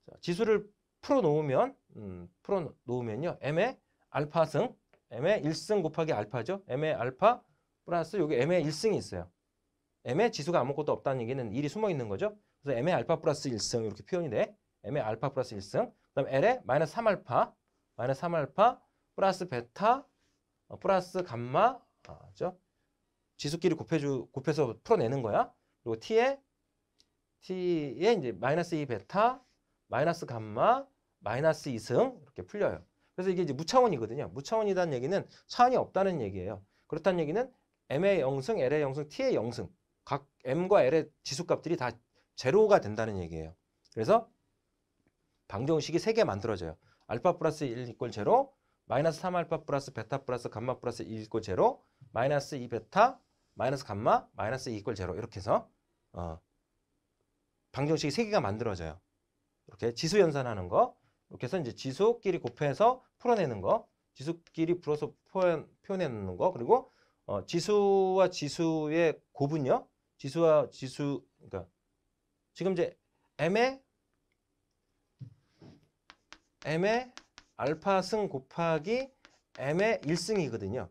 자, 지수를 풀어 놓으면 음, 풀어 놓으면요. m의 알파승, m의 1승 곱하기 알파죠. m의 알파 플러스 여기 m의 1승이 있어요. m의 지수가 아무것도 없다는 얘기는 1이 숨어 있는 거죠. 그래서 m의 알파 플러스 1승 이렇게 표현이 돼. m의 알파 플러스 1승. 그다음 l의 마이너스 3알파, 마이너스 3알파 플러스 베타 어, 플러스 감마 아, 지수끼리 곱해주 곱해서 풀어내는 거야. 그리고 t에 t에 이제 마이너스 2 베타 마이너스 감마 마이너스 2승 이렇게 풀려요. 그래서 이게 이제 무차원이거든요. 무차원이라는 얘기는 차원이 없다는 얘기예요. 그렇다는 얘기는 m의 영승, l의 영승, t의 영승 각 m과 l의 지수값들이 다 제로가 된다는 얘기예요. 그래서 방정식이 세 개 만들어져요. 알파 플러스 1 이퀄 제로, 마이너스 3알파 플러스 베타 플러스 감마 플러스 1 이퀄 제로 마이너스 2 베타 마이너스 감마 마이너스 2 이퀄 제로 이렇게 해서 어, 방정식이 3개가 만들어져요. 이렇게 지수 연산하는 거 이렇게 해서 이제 지수끼리 곱해서 풀어내는 거 지수끼리 풀어서 표현, 표현해 놓는 거 그리고 어, 지수와 지수의 곱은요 지수와 지수 그러니까 지금 이제 m의 m의 알파 승 곱하기 m의 1승이거든요.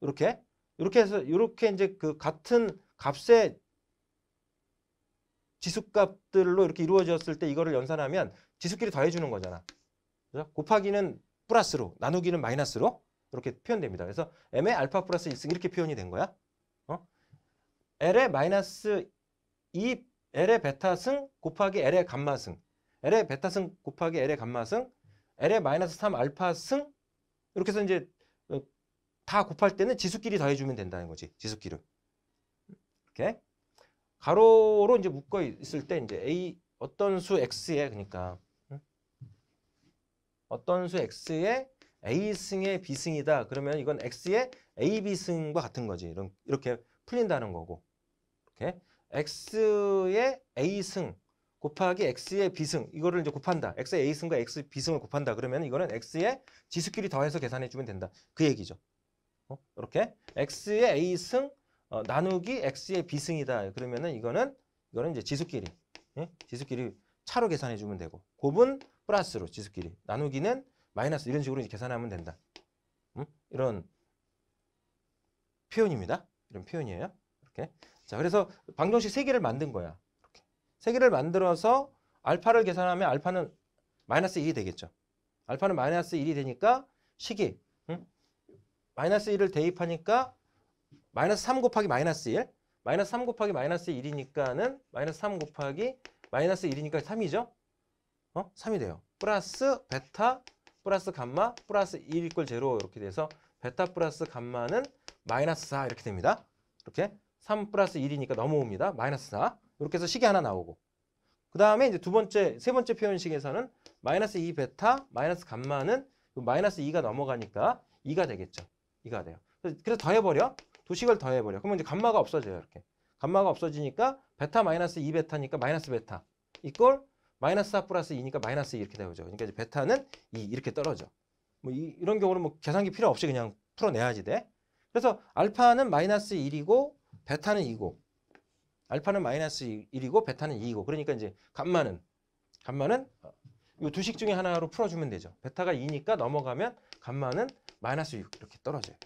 이렇게 이렇게 해서 이렇게 이제 그 같은 값의 지수값들로 이렇게 이루어졌을 때 이거를 연산하면 지수끼리 더해주는 거잖아. 그죠? 곱하기는 플러스로, 나누기는 마이너스로 이렇게 표현됩니다. 그래서 m의 알파 플러스 1승 이렇게 표현이 된 거야. 어? l의 마이너스 2, l의 베타승 곱하기 l의 감마승, l의 베타승 곱하기 l의 감마승 L에 마이너스 3 알파 승 이렇게 해서 이제 어, 다 곱할 때는 지수끼리 더해주면 된다는 거지. 지수끼리. 이렇게 가로로 이제 묶어 있을 때 이제 a 어떤 수 x에 그러니까 어떤 수 x에 a 승의 b 승이다. 그러면 이건 x의 a b 승과 같은 거지. 이런 이렇게 풀린다는 거고. 이렇게 x의 a 승 곱하기 x의 b승 이거를 이제 곱한다. x의 a승과 x 의 b승을 곱한다. 그러면 이거는 x의 지수끼리 더해서 계산해 주면 된다. 그 얘기죠. 어? 이렇게 x의 a승 어, 나누기 x의 b승이다. 그러면은 이거는 이거는 이제 지수끼리 예? 지수끼리 차로 계산해 주면 되고 곱은 플러스로 지수끼리 나누기는 마이너스 이런 식으로 이제 계산하면 된다. 음? 이런 표현입니다. 이런 표현이에요. 이렇게 자 그래서 방정식 세 개를 만든 거야. 세 개를 만들어서 알파를 계산하면 알파는 마이너스 1이 되겠죠. 알파는 마이너스 1이 되니까 식이 응? 마이너스 1을 대입하니까 마이너스 3 곱하기 마이너스 1 마이너스 3 곱하기 마이너스 1이니까는 마이너스 3 곱하기 마이너스 1이니까 3이죠. 어? 3이 돼요. 플러스 베타 플러스 감마 플러스 1이꼴 제로 이렇게 돼서 베타 플러스 감마는 마이너스 4 이렇게 됩니다. 이렇게 3 플러스 1이니까 넘어옵니다. 마이너스 4. 이렇게 해서 식이 하나 나오고 그 다음에 이제 두 번째, 세 번째 표현식에서는 마이너스 2 베타, 마이너스 감마는 마이너스 2가 넘어가니까 2가 되겠죠. 2가 돼요. 그래서 더해버려. 두 식을 더해버려. 그러면 이제 감마가 없어져요. 이렇게. 감마가 없어지니까 베타 마이너스 2 베타니까 마이너스 베타. 이꼴 마이너스 4 플러스 2니까 마이너스 2 이렇게 되죠. 그러니까 이제 베타는 2 이렇게 떨어져. 뭐 이, 런 경우는 뭐 계산기 필요 없이 그냥 풀어내야지 돼. 그래서 알파는 마이너스 1이고 베타는 2고 알파는 마이너스 1이고 베타는 2이고 그러니까 이제 감마는 감마는 이 두식 중에 하나로 풀어주면 되죠. 베타가 2니까 넘어가면 감마는 마이너스 6 이렇게 떨어져요.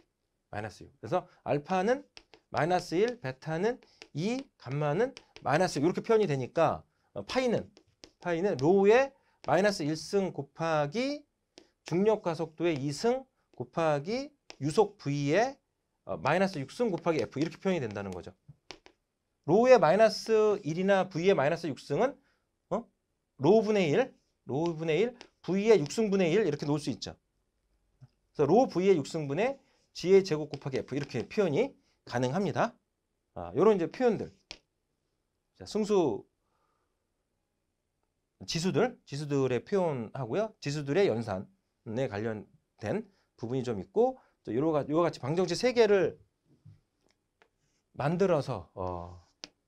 마이너스 6. 그래서 알파는 마이너스 1, 베타는 2, 감마는 마이너스 6 이렇게 표현이 되니까 어, 파이는 파이는 로우의 마이너스 1승 곱하기 중력 가속도의 2승 곱하기 유속 V의 어, 마이너스 6승 곱하기 F 이렇게 표현이 된다는 거죠. 로우의 마이너스 1이나 V의 마이너스 6승은 어? 로우분의 1, 로우분의 1, V의 6승분의 1 이렇게 놓을 수 있죠. 그래서 로우 V의 6승분의 G의 제곱 곱하기 F 이렇게 표현이 가능합니다. 아, 이런 이제 표현들. 자, 승수 지수들, 지수들의 표현하고요. 지수들의 연산에 관련된 부분이 좀 있고 또 이와 같이 방정식 세개를 만들어서 어,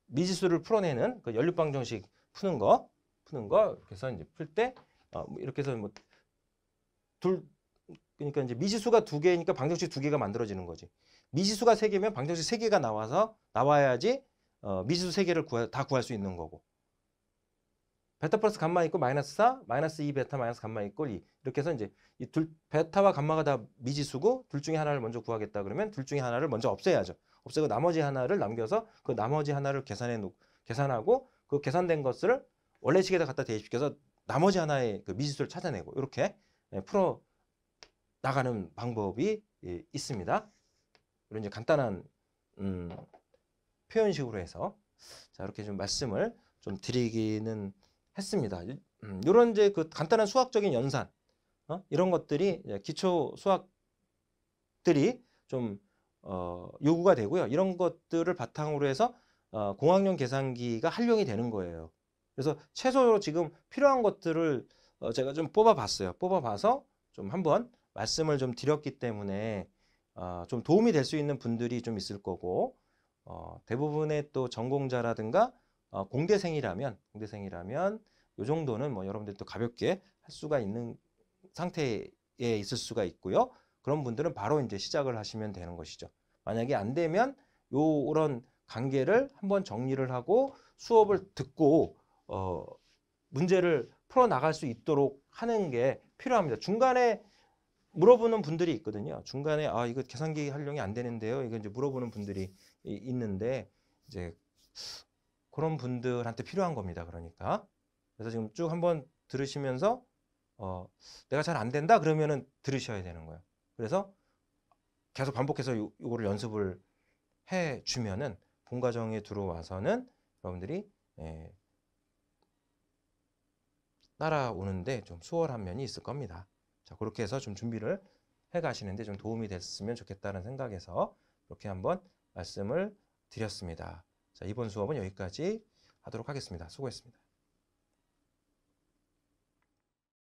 미지수를 풀어내는 그 연립방 정식 푸는 거 푸는 거 이렇게 해서 이제 풀때 어, 뭐 이렇게 해서 뭐 둘 그러니까 이제 미지수가 두 개니까 방정식 두 개가 만들어지는 거지. 미지수가 세 개면 방정식 세 개가 나와서 나와야지 어, 미지수 세 개를 구하, 다 구할 수 있는 거고. 베타 플러스 감마 있고 마이너스 4, 마이너스 2 베타 마이너스 감마 있고 2 이렇게 해서 이제 이 둘 베타와 감마가 다 미지수고 둘 중에 하나를 먼저 구하겠다 그러면 둘 중에 하나를 먼저 없애야죠. 없애고 나머지 하나를 남겨서 그 나머지 하나를 계산해 놓 계산하고 그 계산된 것을 원래 식에다 갖다 대입시켜서 나머지 하나의 그 미지수를 찾아내고 이렇게 예, 풀어 나가는 방법이 예, 있습니다. 이런 이제 간단한 음, 표현식으로 해서 자 이렇게 좀 말씀을 좀 드리기는 했습니다. 이런 음, 이제 그 간단한 수학적인 연산 어? 이런 것들이 기초 수학들이 좀 어, 요구가 되고요. 이런 것들을 바탕으로 해서 어, 공학용 계산기가 활용이 되는 거예요. 그래서 최소로 지금 필요한 것들을 어, 제가 좀 뽑아봤어요. 뽑아봐서 좀 한번 말씀을 좀 드렸기 때문에 어, 좀 도움이 될 수 있는 분들이 좀 있을 거고 어, 대부분의 또 전공자라든가 어, 공대생이라면 공대생이라면 요 정도는 뭐 여러분들도 가볍게 할 수가 있는 상태에 있을 수가 있고요. 그런 분들은 바로 이제 시작을 하시면 되는 것이죠. 만약에 안 되면 요런 관계를 한번 정리를 하고 수업을 듣고 어 문제를 풀어 나갈 수 있도록 하는 게 필요합니다. 중간에 물어보는 분들이 있거든요. 중간에 아 이거 계산기 활용이 안 되는데요. 이거 이제 물어보는 분들이 있는데 이제 그런 분들한테 필요한 겁니다. 그러니까 그래서 지금 쭉 한번 들으시면서 어 내가 잘 안 된다 그러면은 들으셔야 되는 거예요. 그래서 계속 반복해서 이 요거를 연습을 해 주면은 본 과정에 들어와서는 여러분들이 예, 따라오는데 좀 수월한 면이 있을 겁니다. 자 그렇게 해서 좀 준비를 해 가시는데 좀 도움이 됐으면 좋겠다는 생각에서 이렇게 한번 말씀을 드렸습니다. 자 이번 수업은 여기까지 하도록 하겠습니다. 수고했습니다.